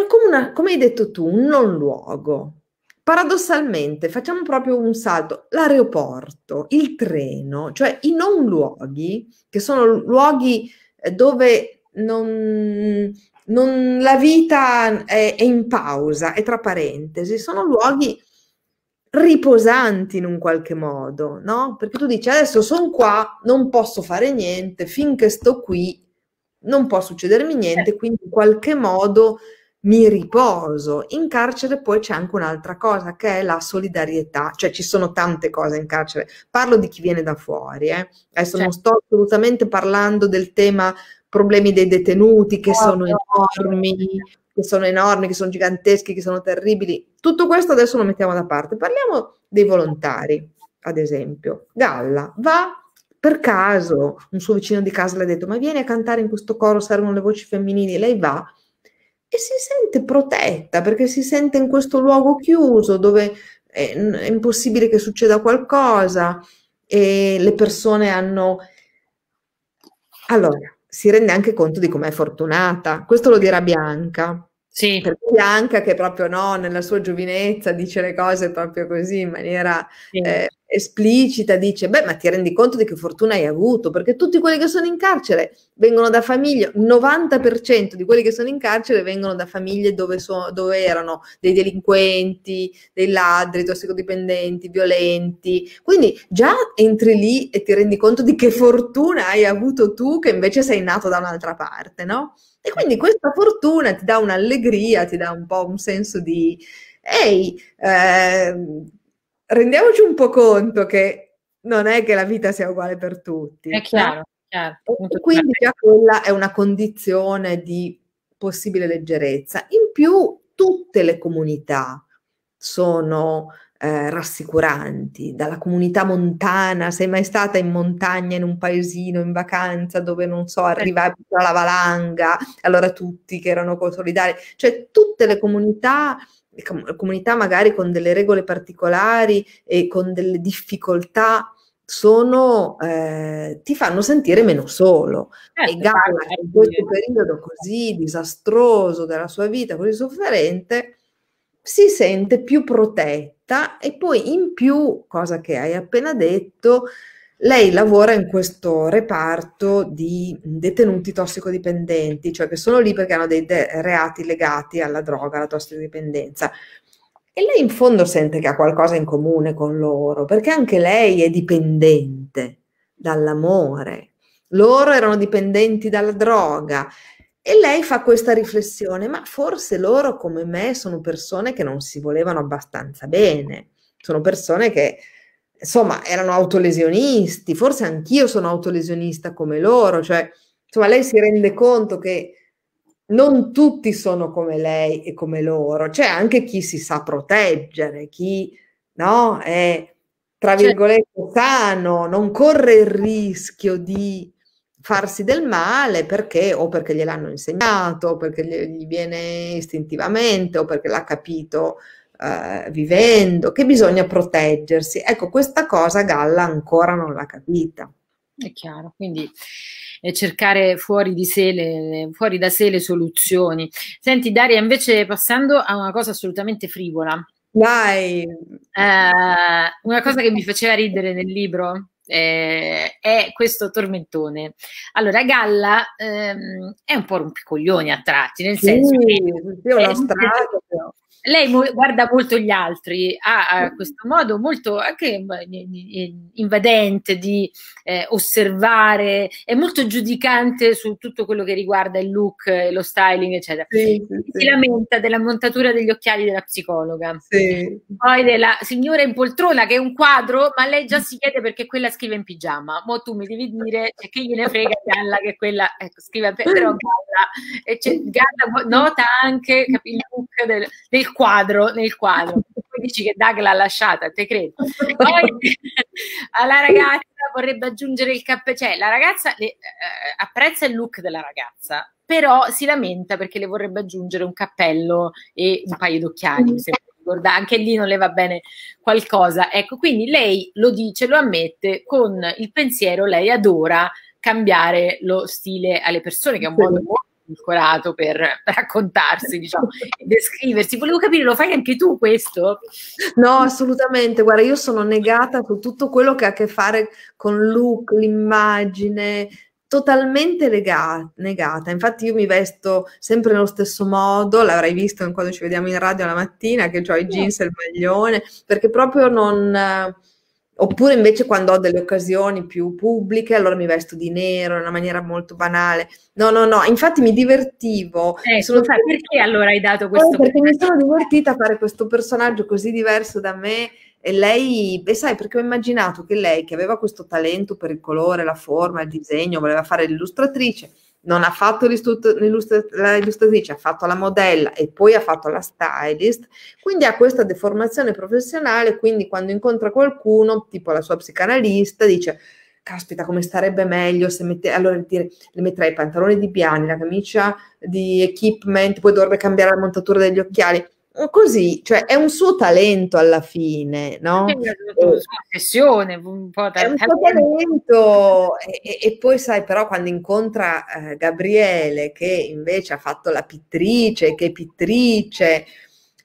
è come, una, come hai detto tu, un non luogo. Paradossalmente, facciamo proprio un salto, l'aeroporto, il treno, cioè i non luoghi, che sono luoghi eh, dove non, non, la vita è, eh, è, in pausa, è tra parentesi, sono luoghi riposanti in un qualche modo, no? Perché tu dici adesso sono qua, non posso fare niente, finché sto qui non può succedermi niente, eh. quindi in qualche modo mi riposo. In carcere poi c'è anche un'altra cosa che è la solidarietà, cioè ci sono tante cose in carcere. Parlo di chi viene da fuori, eh. adesso certo. non sto assolutamente parlando del tema problemi dei detenuti che oh, sono enormi, che sono enormi, che sono giganteschi, che sono terribili. Tutto questo adesso lo mettiamo da parte. Parliamo dei volontari, ad esempio. Galla va per caso, un suo vicino di casa le ha detto "Ma vieni a cantare in questo coro, servono le voci femminili". Lei va e si sente protetta perché si sente in questo luogo chiuso dove è, è impossibile che succeda qualcosa e le persone hanno... Allora, si rende anche conto di com'è fortunata, questo lo dirà Bianca, sì. Per Bianca, che proprio no, nella sua giovinezza dice le cose proprio così in maniera sì. eh, esplicita, dice, beh, ma ti rendi conto di che fortuna hai avuto, perché tutti quelli che sono in carcere vengono da famiglie, 90% di quelli che sono in carcere vengono da famiglie dove, so, dove erano dei delinquenti, dei ladri, tossicodipendenti, violenti. Quindi già entri lì e ti rendi conto di che fortuna hai avuto tu che invece sei nato da un'altra parte, no? E quindi questa fortuna ti dà un'allegria, ti dà un po' un senso di, ehi, eh, rendiamoci un po' conto che non è che la vita sia uguale per tutti. È chiaro. chiaro. E quindi già quella è una condizione di possibile leggerezza. In più tutte le comunità sono eh, rassicuranti, dalla comunità montana, sei mai stata in montagna, in un paesino, in vacanza dove non so, eh. arrivavi la valanga, allora tutti che erano solidari, cioè tutte le comunità comunità magari con delle regole particolari e con delle difficoltà sono, eh, ti fanno sentire meno solo. Certo, e Gala, in eh, questo periodo così disastroso della sua vita, così sofferente, si sente più protetto vita e poi in più, cosa che hai appena detto, lei lavora in questo reparto di detenuti tossicodipendenti, cioè che sono lì perché hanno dei reati legati alla droga, alla tossicodipendenza. E lei in fondo sente che ha qualcosa in comune con loro, perché anche lei è dipendente dall'amore. Loro erano dipendenti dalla droga e lei fa questa riflessione, ma forse loro come me sono persone che non si volevano abbastanza bene, sono persone che insomma erano autolesionisti, forse anch'io sono autolesionista come loro, cioè insomma lei si rende conto che non tutti sono come lei e come loro, c'è anche chi si sa proteggere, chi no, è tra cioè virgolette sano, non corre il rischio di farsi del male perché o perché gliel'hanno insegnato, o perché gli viene istintivamente, o perché l'ha capito eh, vivendo, che bisogna proteggersi. Ecco, questa cosa Galla ancora non l'ha capita. È chiaro, quindi eh, cercare fuori, di sé le, fuori da sé le soluzioni. Senti Daria, invece passando a una cosa assolutamente frivola. Dai! Eh, una cosa che mi faceva ridere nel libro, eh, è questo tormentone. Allora, Galla ehm, è un po' rompicoglioni a tratti, nel senso sì, che... Io è, la però lei guarda molto gli altri, ha questo modo molto anche mm, invadente di eh, osservare, è molto giudicante su tutto quello che riguarda il look, lo styling, eccetera. Sì, sì, si sì. lamenta della montatura degli occhiali della psicologa, poi della signora in poltrona che è un quadro, ma lei già si chiede perché quella scrive in pigiama. Mo tu mi devi dire cioè, che gliene frega Galla che quella ecco, scrive però Galla, e Galla nota anche il look del, dei nel quadro, nel quadro. dici che Doug l'ha lasciata, te credo. Poi alla ragazza vorrebbe aggiungere il cappello, cioè la ragazza le, eh, apprezza il look della ragazza, però si lamenta perché le vorrebbe aggiungere un cappello e un paio d'occhiali, se ricorda, anche lì non le va bene qualcosa. Ecco, quindi lei lo dice, lo ammette, con il pensiero lei adora cambiare lo stile alle persone, che è un modo molto edulcorato per raccontarsi, diciamo, e descriversi. Volevo capire, lo fai anche tu questo? No, assolutamente. Guarda, io sono negata con tutto quello che ha a che fare con look, l'immagine, totalmente negata. Infatti io mi vesto sempre nello stesso modo, l'avrai visto quando ci vediamo in radio la mattina, che ho i jeans e il maglione, perché proprio non Oppure invece quando ho delle occasioni più pubbliche, allora mi vesto di nero in una maniera molto banale. No, no, no, infatti mi divertivo. Eh, sono sai, perché allora hai dato questo? Eh, perché mi sono divertita a fare questo personaggio così diverso da me. E lei, beh, sai, perché ho immaginato che lei, che aveva questo talento per il colore, la forma, il disegno, voleva fare l'illustratrice, non ha fatto l'illustratrice, ha fatto la modella e poi ha fatto la stylist, quindi ha questa deformazione professionale, quindi quando incontra qualcuno, tipo la sua psicanalista, dice caspita come starebbe meglio se mette, allora dire, le metterei i pantaloni di piani, la camicia di equipment, poi dovrebbe cambiare la montatura degli occhiali, eh, così, cioè è un suo talento alla fine, no? È una eh, professione, un po' da... È un suo talento e, e, poi sai però quando incontra eh, Gabriele che invece ha fatto la pittrice, che pittrice,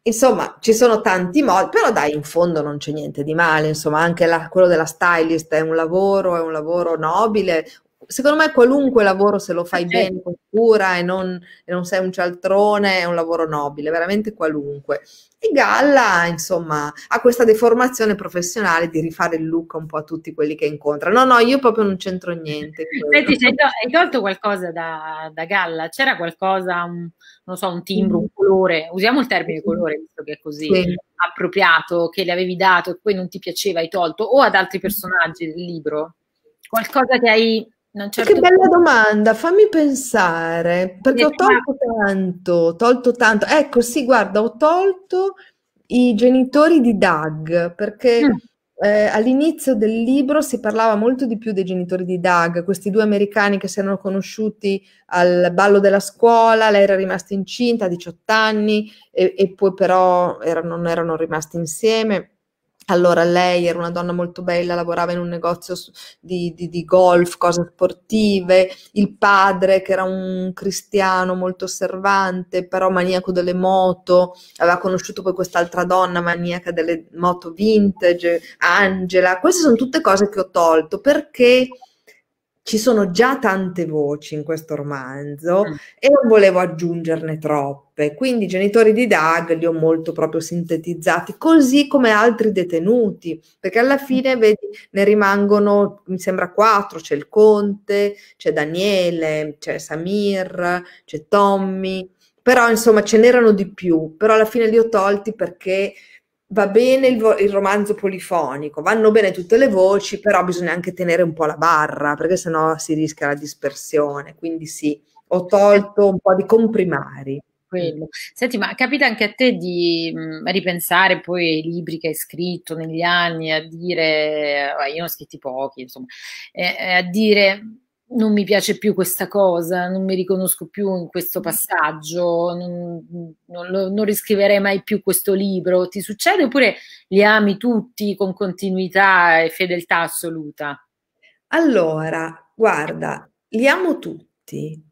insomma ci sono tanti modi, però dai in fondo non c'è niente di male, insomma anche la, quello della stylist è un lavoro, è un lavoro nobile, secondo me qualunque lavoro se lo fai eh, bene con cura e non, e non, sei un cialtrone è un lavoro nobile, veramente qualunque. E Galla, insomma, ha questa deformazione professionale di rifare il look un po' a tutti quelli che incontra. No, no, io proprio non c'entro niente. Senti, hai tolto qualcosa da, da Galla? C'era qualcosa, un, non so, un timbro, mm. un colore? Usiamo il termine colore, visto che è così sì. appropriato, che le avevi dato e poi non ti piaceva, hai tolto, o ad altri mm. personaggi del libro? Qualcosa che hai Certo che bella punto. domanda, fammi pensare, perché ho tolto tanto, tolto tanto. Ecco, sì, guarda, ho tolto i genitori di Doug, perché mm. eh, all'inizio del libro si parlava molto di più dei genitori di Doug, questi due americani che si erano conosciuti al ballo della scuola, lei era rimasta incinta a 18 anni e, e poi però erano, non erano rimasti insieme allora, lei era una donna molto bella, lavorava in un negozio di, di, di, golf, cose sportive, il padre che era un cristiano molto osservante, però maniaco delle moto, aveva conosciuto poi quest'altra donna maniaca delle moto vintage, Angela, queste sono tutte cose che ho tolto perché ci sono già tante voci in questo romanzo mm. e non volevo aggiungerne troppe. Quindi i genitori di Doug li ho molto proprio sintetizzati, così come altri detenuti, perché alla fine vedi, ne rimangono, mi sembra, quattro. C'è il Conte, c'è Daniele, c'è Samir, c'è Tommy. Però insomma ce n'erano di più, però alla fine li ho tolti perché va bene il, vo- il, romanzo polifonico, vanno bene tutte le voci, però bisogna anche tenere un po' la barra, perché sennò si rischia la dispersione. Quindi sì, ho tolto un po' di comprimari. Quello. Senti, ma capita anche a te di mh, mm, ripensare poi ai libri che hai scritto negli anni, a dire, io ne ho scritti pochi, insomma, eh, eh a dire non mi piace più questa cosa, non mi riconosco più in questo mm. passaggio, non, non, lo, non, riscriverei mai più questo libro. Ti succede oppure li ami tutti con continuità e fedeltà assoluta? Allora, guarda, li amo tutti.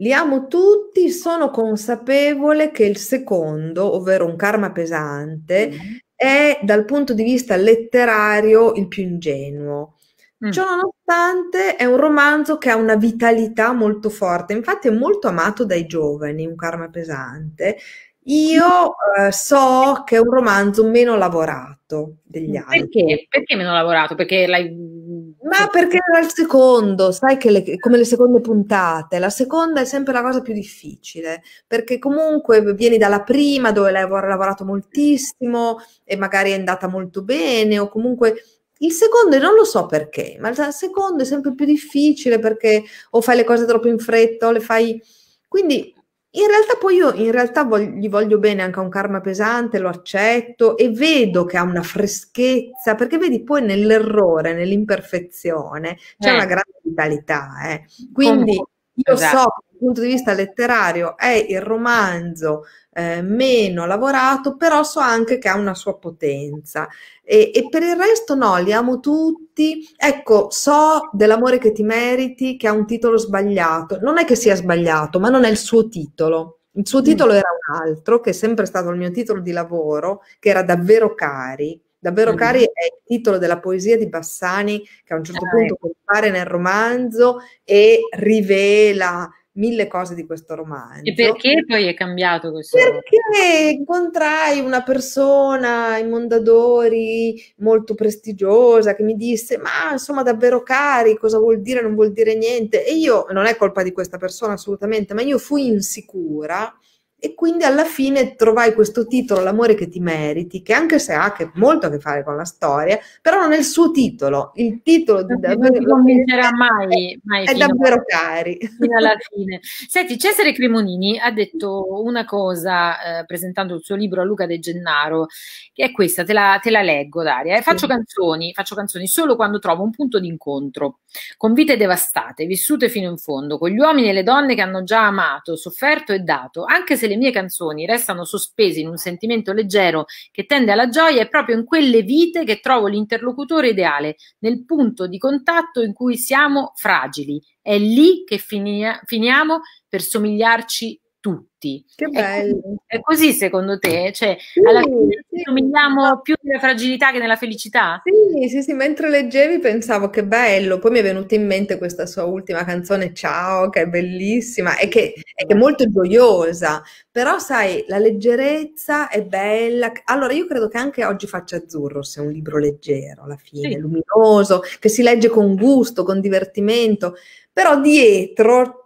Li amo tutti, sono consapevole che il secondo, ovvero un karma pesante, mm-hmm. è dal punto di vista letterario il più ingenuo Mm. Ciononostante è un romanzo che ha una vitalità molto forte, infatti è molto amato dai giovani, un karma pesante. Io mm. eh, so che è un romanzo meno lavorato degli altri. Perché? Perché meno lavorato? Perché l'hai mm, ma cioè perché era il secondo, sai che le, come le seconde puntate, la seconda è sempre la cosa più difficile, perché comunque vieni dalla prima dove l'hai lavorato moltissimo e magari è andata molto bene o comunque il secondo non lo so perché, ma il secondo è sempre più difficile perché o fai le cose troppo in fretta o le fai... Quindi in realtà poi io in realtà voglio, gli voglio bene anche a un karma pesante, lo accetto e vedo che ha una freschezza, perché vedi poi nell'errore, nell'imperfezione, c'è eh. una grande vitalità. Eh. Quindi io esatto. so che dal punto di vista letterario è il romanzo eh, meno lavorato, però so anche che ha una sua potenza. E, e, per il resto no, li amo tutti. Ecco, so dell'amore che ti meriti, che ha un titolo sbagliato. Non è che sia sbagliato, ma non è il suo titolo. Il suo mm. titolo mm. era un altro, che è sempre stato il mio titolo di lavoro, che era davvero cari Davvero cari è il titolo della poesia di Bassani che a un certo punto compare nel romanzo e rivela mille cose di questo romanzo. E perché poi è cambiato così? Perché incontrai una persona in Mondadori molto prestigiosa che mi disse ma insomma davvero cari, cosa vuol dire, non vuol dire niente. E io, non è colpa di questa persona assolutamente, ma io fui insicura e quindi alla fine trovai questo titolo, L'amore che ti meriti, che anche se ha che molto a che fare con la storia, però non è il suo titolo, il titolo di davvero... Non ti convincerà mai, mai È davvero cari. Fino alla fine. Senti, Cesare Cremonini ha detto una cosa eh, presentando il suo libro a Luca De Gennaro, che è questa, te la, te la leggo Daria, eh. faccio, sì. canzoni, faccio canzoni solo quando trovo un punto d'incontro, con vite devastate, vissute fino in fondo, con gli uomini e le donne che hanno già amato, sofferto e dato, anche se le mie canzoni restano sospese in un sentimento leggero che tende alla gioia, è proprio in quelle vite che trovo l'interlocutore ideale, nel punto di contatto in cui siamo fragili. È lì che finia, finiamo per somigliarci tutti. Che bello. È, così secondo te? Cioè, sì, alla fine sì, somigliamo più nella fragilità che nella felicità? Sì, sì, sì, mentre leggevi pensavo che bello, poi mi è venuta in mente questa sua ultima canzone, Ciao, che è bellissima e che, è, che è molto gioiosa, però sai, la leggerezza è bella. Allora io credo che anche oggi faccia azzurro sia un libro leggero, alla fine, sì. luminoso, che si legge con gusto, con divertimento, però dietro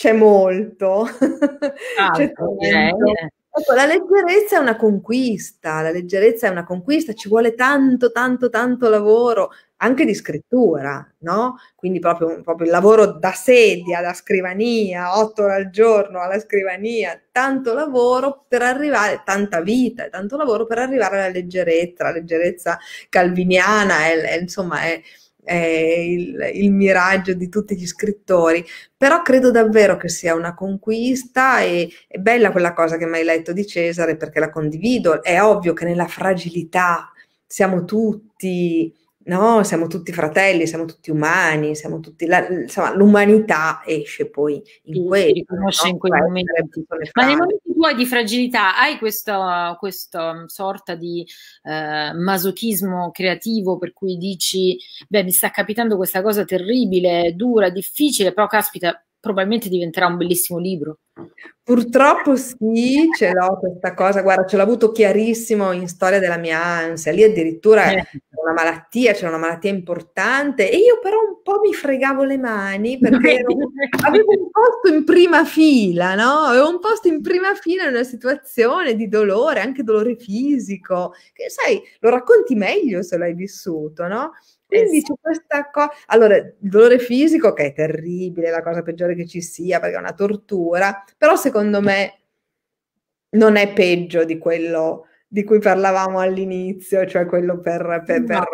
c'è molto. Ah, c'è okay. Eh. Ecco, la leggerezza è una conquista, la leggerezza è una conquista, ci vuole tanto, tanto, tanto lavoro, anche di scrittura, no? Quindi proprio, proprio il lavoro da sedia, da scrivania, otto ore al giorno alla scrivania, tanto lavoro per arrivare, tanta vita e tanto lavoro per arrivare alla leggerezza, la leggerezza calviniana, è, è, insomma, è, eh, il, il, miraggio di tutti gli scrittori, però credo davvero che sia una conquista e è bella quella cosa che mi hai letto di Cesare perché la condivido, è ovvio che nella fragilità siamo tutti no, siamo tutti fratelli, siamo tutti umani, siamo tutti la, insomma, l'umanità esce poi in questo. no? in quei momenti. Ma nei momenti tuoi di fragilità hai questa, questa mm, sorta di eh, masochismo creativo per cui dici, beh, mi sta capitando questa cosa terribile, dura, difficile, però caspita, probabilmente diventerà un bellissimo libro. Purtroppo sì, ce l'ho questa cosa, guarda, ce l'ho avuto chiarissimo in storia della mia ansia, lì addirittura eh. c'era una malattia, c'era una malattia importante e io però un po' mi fregavo le mani perché ero, avevo un posto in prima fila, no? Avevo un posto in prima fila in una situazione di dolore, anche dolore fisico, che sai, lo racconti meglio se l'hai vissuto, no? Quindi c'è questa cosa. Allora, il dolore fisico che è terribile, è la cosa peggiore che ci sia perché è una tortura, però secondo me non è peggio di quello di cui parlavamo all'inizio, cioè quello per, per, per,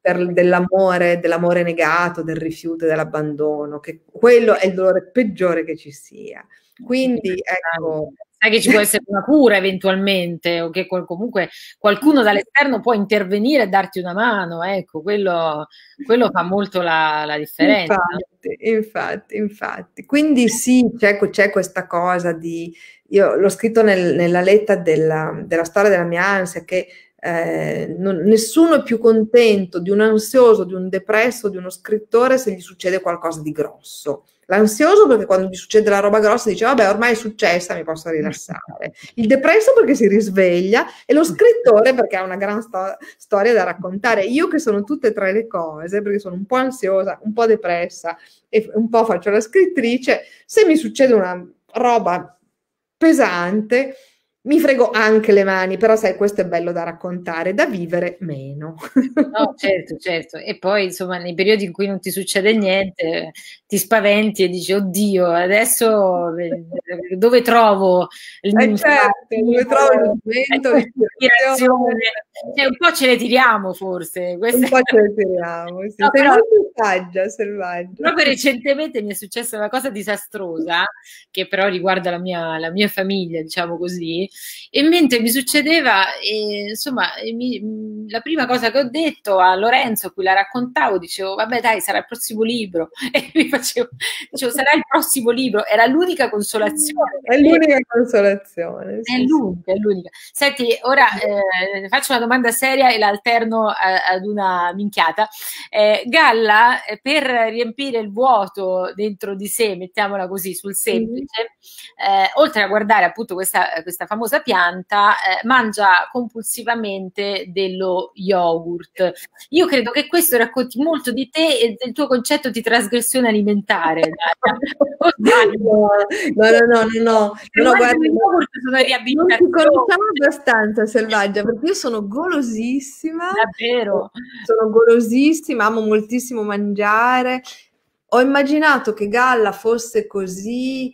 per dell'amore, dell'amore negato, del rifiuto, dell'abbandono, che quello è il dolore peggiore che ci sia. Quindi ecco, sai che ci può essere una cura eventualmente o che qual- comunque qualcuno dall'esterno può intervenire e darti una mano, ecco, quello, quello fa molto la, la differenza. Infatti, infatti, infatti, Quindi sì, c'è, c'è questa cosa di, io l'ho scritto nel, nella letta della, della, storia della mia ansia, che eh, non, nessuno è più contento di un ansioso, di un depresso, di uno scrittore se gli succede qualcosa di grosso L'ansioso perché quando gli succede la roba grossa dice vabbè ormai è successa, mi posso rilassare. Il depresso perché si risveglia e lo scrittore perché ha una gran sto- storia da raccontare. Io che sono tutte e tre le cose, perché sono un po' ansiosa, un po' depressa e un po' faccio la scrittrice, se mi succede una roba pesante, mi frego anche le mani, però sai, questo è bello da raccontare, da vivere meno. No, certo, certo. E poi, insomma, nei periodi in cui non ti succede niente, ti spaventi e dici, oddio, adesso eh, dove trovo il eh certo, dove trovo l'ispirazione? Cioè, un po' ce le tiriamo, forse. Questa... Un po' ce le tiriamo, sì. No, però... selvaggia, selvaggia. Proprio recentemente mi è successa una cosa disastrosa, che però riguarda la mia, la mia famiglia, diciamo così, e mentre mi succedeva, eh, insomma, eh, mi, mm, la prima cosa che ho detto a Lorenzo, cui la raccontavo, dicevo, vabbè dai, sarà il prossimo libro. E mi facevo, dicevo, sarà il prossimo libro. Era l'unica consolazione. È l'unica consolazione. Sì, è, l'unica, è l'unica. Senti, ora eh, faccio una domanda seria e la alterno eh, ad una minchiata. Eh, Galla, eh, per riempire il vuoto dentro di sé, mettiamola così, sul semplice, mm-hmm. oltre a guardare appunto questa, questa famosa famosa pianta, eh, mangia compulsivamente dello yogurt. Io credo che questo racconti molto di te e del tuo concetto di trasgressione alimentare. no, no, no, no, no, no, no guarda, yogurt sono riabilitato. Non ti conosciamo abbastanza, Selvaggia, perché io sono golosissima. Davvero. Sono golosissima, amo moltissimo mangiare. Ho immaginato che Galla fosse così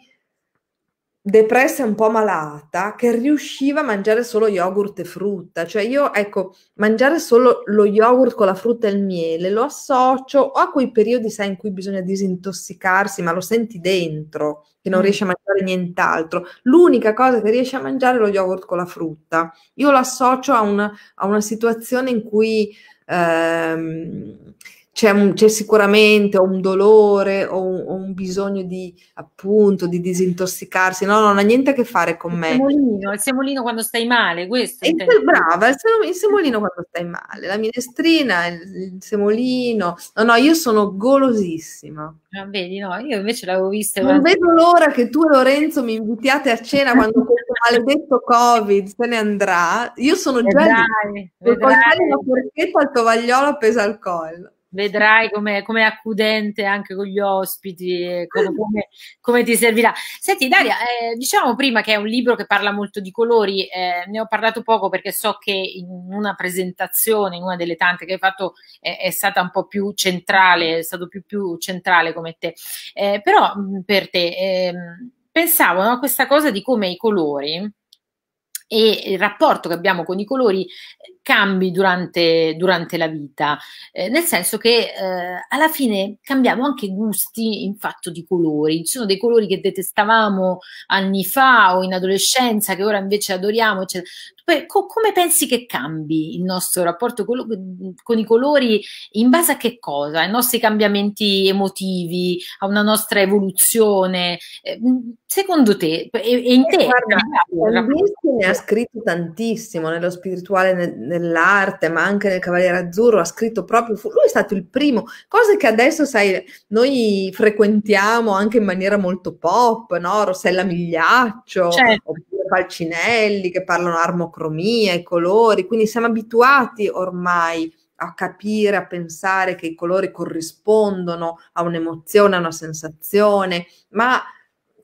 depressa e un po' malata che riusciva a mangiare solo yogurt e frutta. Cioè io, ecco, mangiare solo lo yogurt con la frutta e il miele lo associo o a quei periodi, sai, in cui bisogna disintossicarsi, ma lo senti dentro, che non mm. riesci a mangiare nient'altro. L'unica cosa che riesci a mangiare è lo yogurt con la frutta. Io lo associo a una, a una situazione in cui... Ehm, c'è, un, c'è sicuramente un dolore o un, un, bisogno di appunto di disintossicarsi, no, non ha niente a che fare con il me. Semolino, il semolino quando stai male, questo. E, brava, il semolino, il semolino quando stai male, la minestrina, il, il semolino. No, no, io sono golosissima. Ah, vedi, no, io invece l'avevo vista. Non quando... vedo l'ora che tu e Lorenzo mi invitiate a cena quando questo maledetto Covid se ne andrà. Io sono vedrai, eh, già lì. Vedrai. Ho già la forchetta al tovagliolo appesa al collo vedrai come, come accudente anche con gli ospiti e come, come, come ti servirà. Senti Daria, eh, diciamo prima che è un libro che parla molto di colori, eh, ne ho parlato poco perché so che in una presentazione, in una delle tante che hai fatto, eh, è stata un po' più centrale, è stato più, più centrale come te, eh, però mm, per te ehm, pensavo a questa cosa di come i colori e il rapporto che abbiamo con i colori cambi durante, durante la vita, eh, nel senso che eh, alla fine cambiamo anche gusti in fatto di colori. Ci sono dei colori che detestavamo anni fa o in adolescenza che ora invece adoriamo, eccetera. co come pensi che cambi il nostro rapporto con, con, i colori in base a che cosa? Ai nostri cambiamenti emotivi, a una nostra evoluzione? Eh, mm, secondo te, e, e in eh, te? Guarda, ne ha scritto tantissimo nello spirituale, nel, dell'arte, ma anche nel Cavaliere Azzurro, ha scritto proprio, lui è stato il primo, cose che adesso, sai, noi frequentiamo anche in maniera molto pop, no? Rossella Migliaccio, certo. oppure Falcinelli che parlano armocromia, i colori, quindi siamo abituati ormai a capire, a pensare che i colori corrispondono a un'emozione, a una sensazione, ma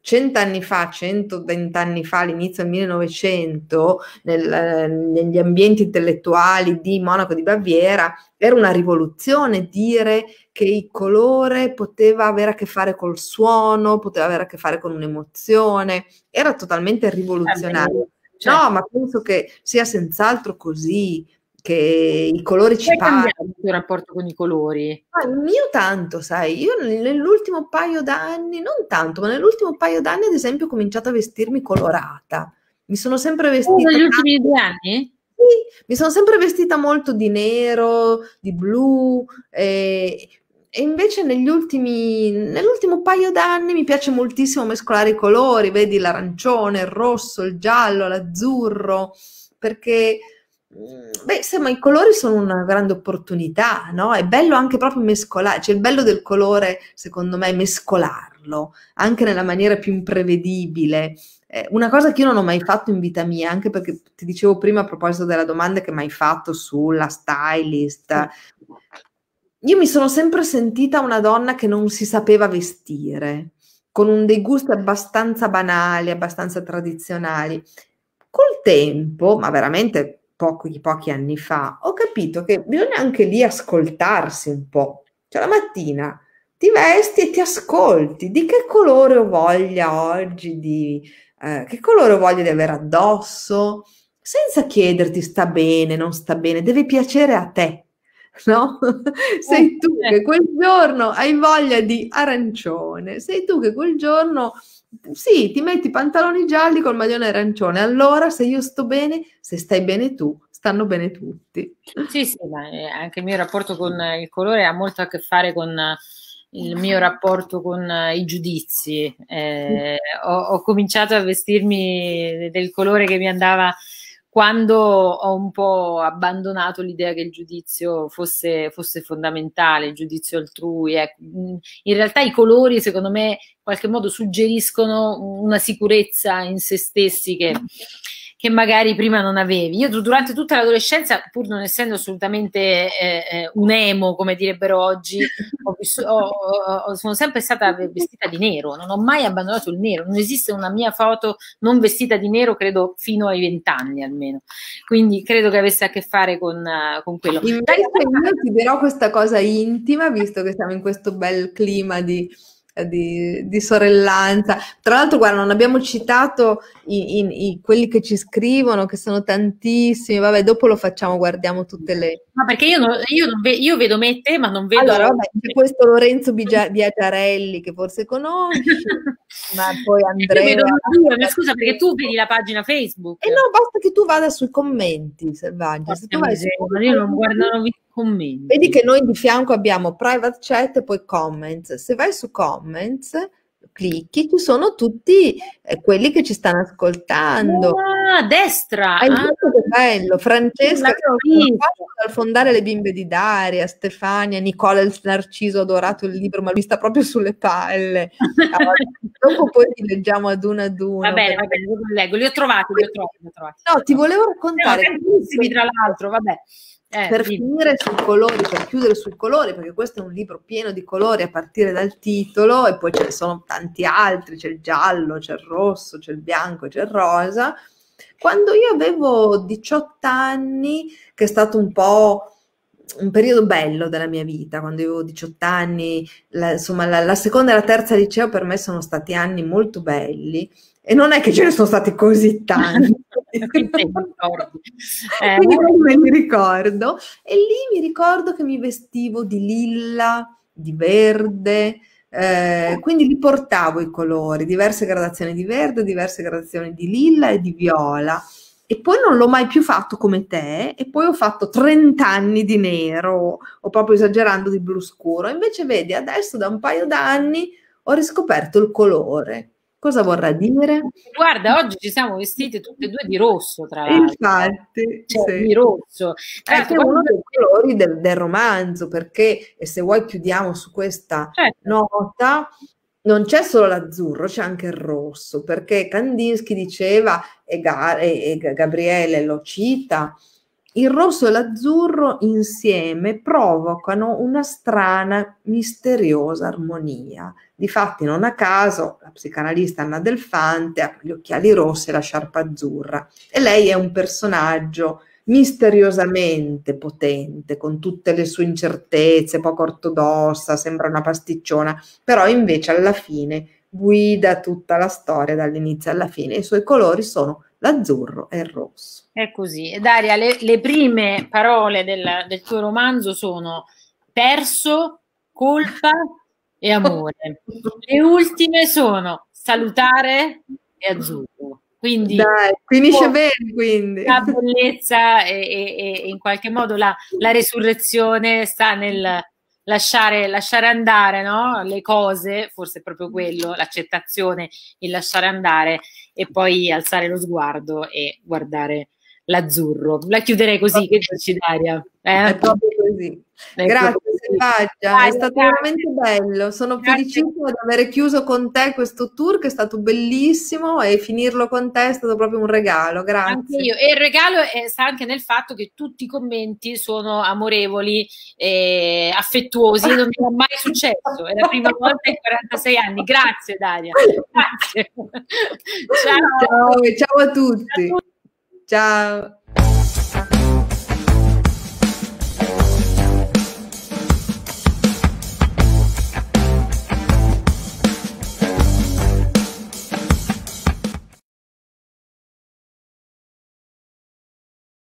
cent'anni fa, 120 anni fa, all'inizio del 1900, nel, eh, negli ambienti intellettuali di Monaco di Baviera, era una rivoluzione dire che il colore poteva avere a che fare col suono, poteva avere a che fare con un'emozione, era totalmente rivoluzionario. Ehm, no, cioè ma penso che sia senz'altro così, che i colori ci parlano. il tuo rapporto con i colori? Ah, il mio tanto, sai, io nell'ultimo paio d'anni, non tanto, ma nell'ultimo paio d'anni ad esempio ho cominciato a vestirmi colorata. Mi sono sempre oh, vestita... negli ultimi due anni? Sì, mi sono sempre vestita molto di nero, di blu, eh, e invece negli ultimi, nell'ultimo paio d'anni mi piace moltissimo mescolare i colori, vedi l'arancione, il rosso, il giallo, l'azzurro, perché Beh, insomma, i colori sono una grande opportunità, no? È bello anche proprio mescolare, cioè il bello del colore, secondo me, mescolarlo, anche nella maniera più imprevedibile. Eh, una cosa che io non ho mai fatto in vita mia, anche perché ti dicevo prima a proposito della domanda che mi hai fatto sulla stylist, io mi sono sempre sentita una donna che non si sapeva vestire, con un dei gusti abbastanza banali, abbastanza tradizionali. Col tempo, ma veramente pochi, pochi anni fa, ho capito che bisogna anche lì ascoltarsi un po'. Cioè la mattina ti vesti e ti ascolti di che colore ho voglia oggi, di eh, che colore ho voglia di avere addosso, senza chiederti sta bene, non sta bene, deve piacere a te. No? Eh, sei tu eh. che quel giorno hai voglia di arancione, sei tu che quel giorno sì, ti metti i pantaloni gialli col maglione arancione. Allora, se io sto bene, se stai bene tu, stanno bene tutti. Sì, sì, ma eh, anche il mio rapporto con il colore ha molto a che fare con eh, il mio rapporto con eh, i giudizi. Eh, ho, ho, cominciato a vestirmi del colore che mi andava quando ho un po' abbandonato l'idea che il giudizio fosse, fosse, fondamentale, il giudizio altrui. Ecco. Mm, in realtà i colori, secondo me, in qualche modo suggeriscono una sicurezza in se stessi che che magari prima non avevi. Io durante tutta l'adolescenza, pur non essendo assolutamente eh, eh un emo, come direbbero oggi, ho visto, ho, ho, sono sempre stata vestita di nero, non ho mai abbandonato il nero, non esiste una mia foto non vestita di nero, credo fino ai vent'anni almeno. Quindi credo che avesse a che fare con, uh, con quello. Invece io ti dirò questa cosa intima, visto che siamo in questo bel clima di di, di sorellanza. Tra l'altro, guarda, non abbiamo citato i, i, i, quelli che ci scrivono, che sono tantissimi. Vabbè, dopo lo facciamo, guardiamo tutte le. Ma perché io, non, io, non ve, io, vedo me te, ma non vedo. Allora, vabbè, questo Lorenzo Bigia, Biagiarelli che forse conosci, ma poi Andrea. Ma scusa, perché tu vedi la pagina Facebook. E eh no, basta che tu vada sui commenti, Selvaggia. Se tu vai sui commenti, io non guardo, non vi commenti. Vedi che noi di fianco abbiamo private chat e poi comments. Se vai su comments, clicchi, ci sono tutti eh, quelli che ci stanno ascoltando. Ah, a destra! Hai ah, bello! Francesca, dal fondare le bimbe di Daria, Stefania, Nicola il Narciso, adorato il libro, ma lui sta proprio sulle palle. allora, dopo poi li leggiamo ad una ad una. Va bene, va bene, leggo, li ho trovati, li ho trovati. Li ho trovati. No, ti volevo raccontare... No, tra l'altro, vabbè. Eh, per sì. finire sui colori, per chiudere sui colori, perché questo è un libro pieno di colori a partire dal titolo e poi ce ne sono tanti altri, c'è il giallo, c'è il rosso, c'è il bianco, c'è il rosa. Quando io avevo 18 anni, che è stato un po' un periodo bello della mia vita, quando io avevo 18 anni, la, insomma la, la seconda e la terza liceo per me sono stati anni molto belli, e non è che ce ne sono stati così tanti. eh, Quindi non me li ricordo. E lì mi ricordo che mi vestivo di lilla, di verde, eh, quindi li portavo i colori, diverse gradazioni di verde, diverse gradazioni di lilla e di viola. E poi non l'ho mai più fatto come te, e poi ho fatto 30 anni di nero, o proprio esagerando di blu scuro. Invece, vedi, adesso da un paio d'anni ho riscoperto il colore Cosa vorrà dire? Guarda, oggi ci siamo vestite tutte e due di rosso, tra l'altro. Infatti, cioè, sì. di rosso. Tra è uno dei colori del, del, romanzo, perché, e se vuoi chiudiamo su questa certo. nota, non c'è solo l'azzurro, c'è anche il rosso, perché Kandinsky diceva, e, Gar- e Gabriele lo cita, il rosso e l'azzurro insieme provocano una strana, misteriosa armonia. Difatti, non a caso, la psicanalista Anna Delfante ha gli occhiali rossi e la sciarpa azzurra. E lei è un personaggio misteriosamente potente, con tutte le sue incertezze, poco ortodossa, sembra una pasticciona, però invece alla fine guida tutta la storia dall'inizio alla fine. I suoi colori sono l'azzurro e il rosso. È così. Daria, le, le prime parole del, del, tuo romanzo sono perso, colpa e amore. le ultime sono salutare e azzurro. Quindi Dai, finisce bene. Quindi. La bellezza e, e, e, in qualche modo la, la resurrezione sta nel lasciare, lasciare andare no? le cose, forse è proprio mm. quello, l'accettazione, il lasciare andare e poi alzare lo sguardo e guardare l'azzurro. La chiuderei così, che dici Daria? Eh? È proprio così. Ecco. Grazie selvaggia, è stato grazie. veramente bello. Sono grazie. felicissima di aver chiuso con te questo tour che è stato bellissimo e finirlo con te è stato proprio un regalo. Grazie. Anche io. E il regalo è, sta anche nel fatto che tutti i commenti sono amorevoli, e affettuosi, non mi è mai successo. È la prima volta in 46 anni. Grazie Daria. Grazie. Ciao. Ciao, ciao a tutti. Ciao. A tutti. ciao.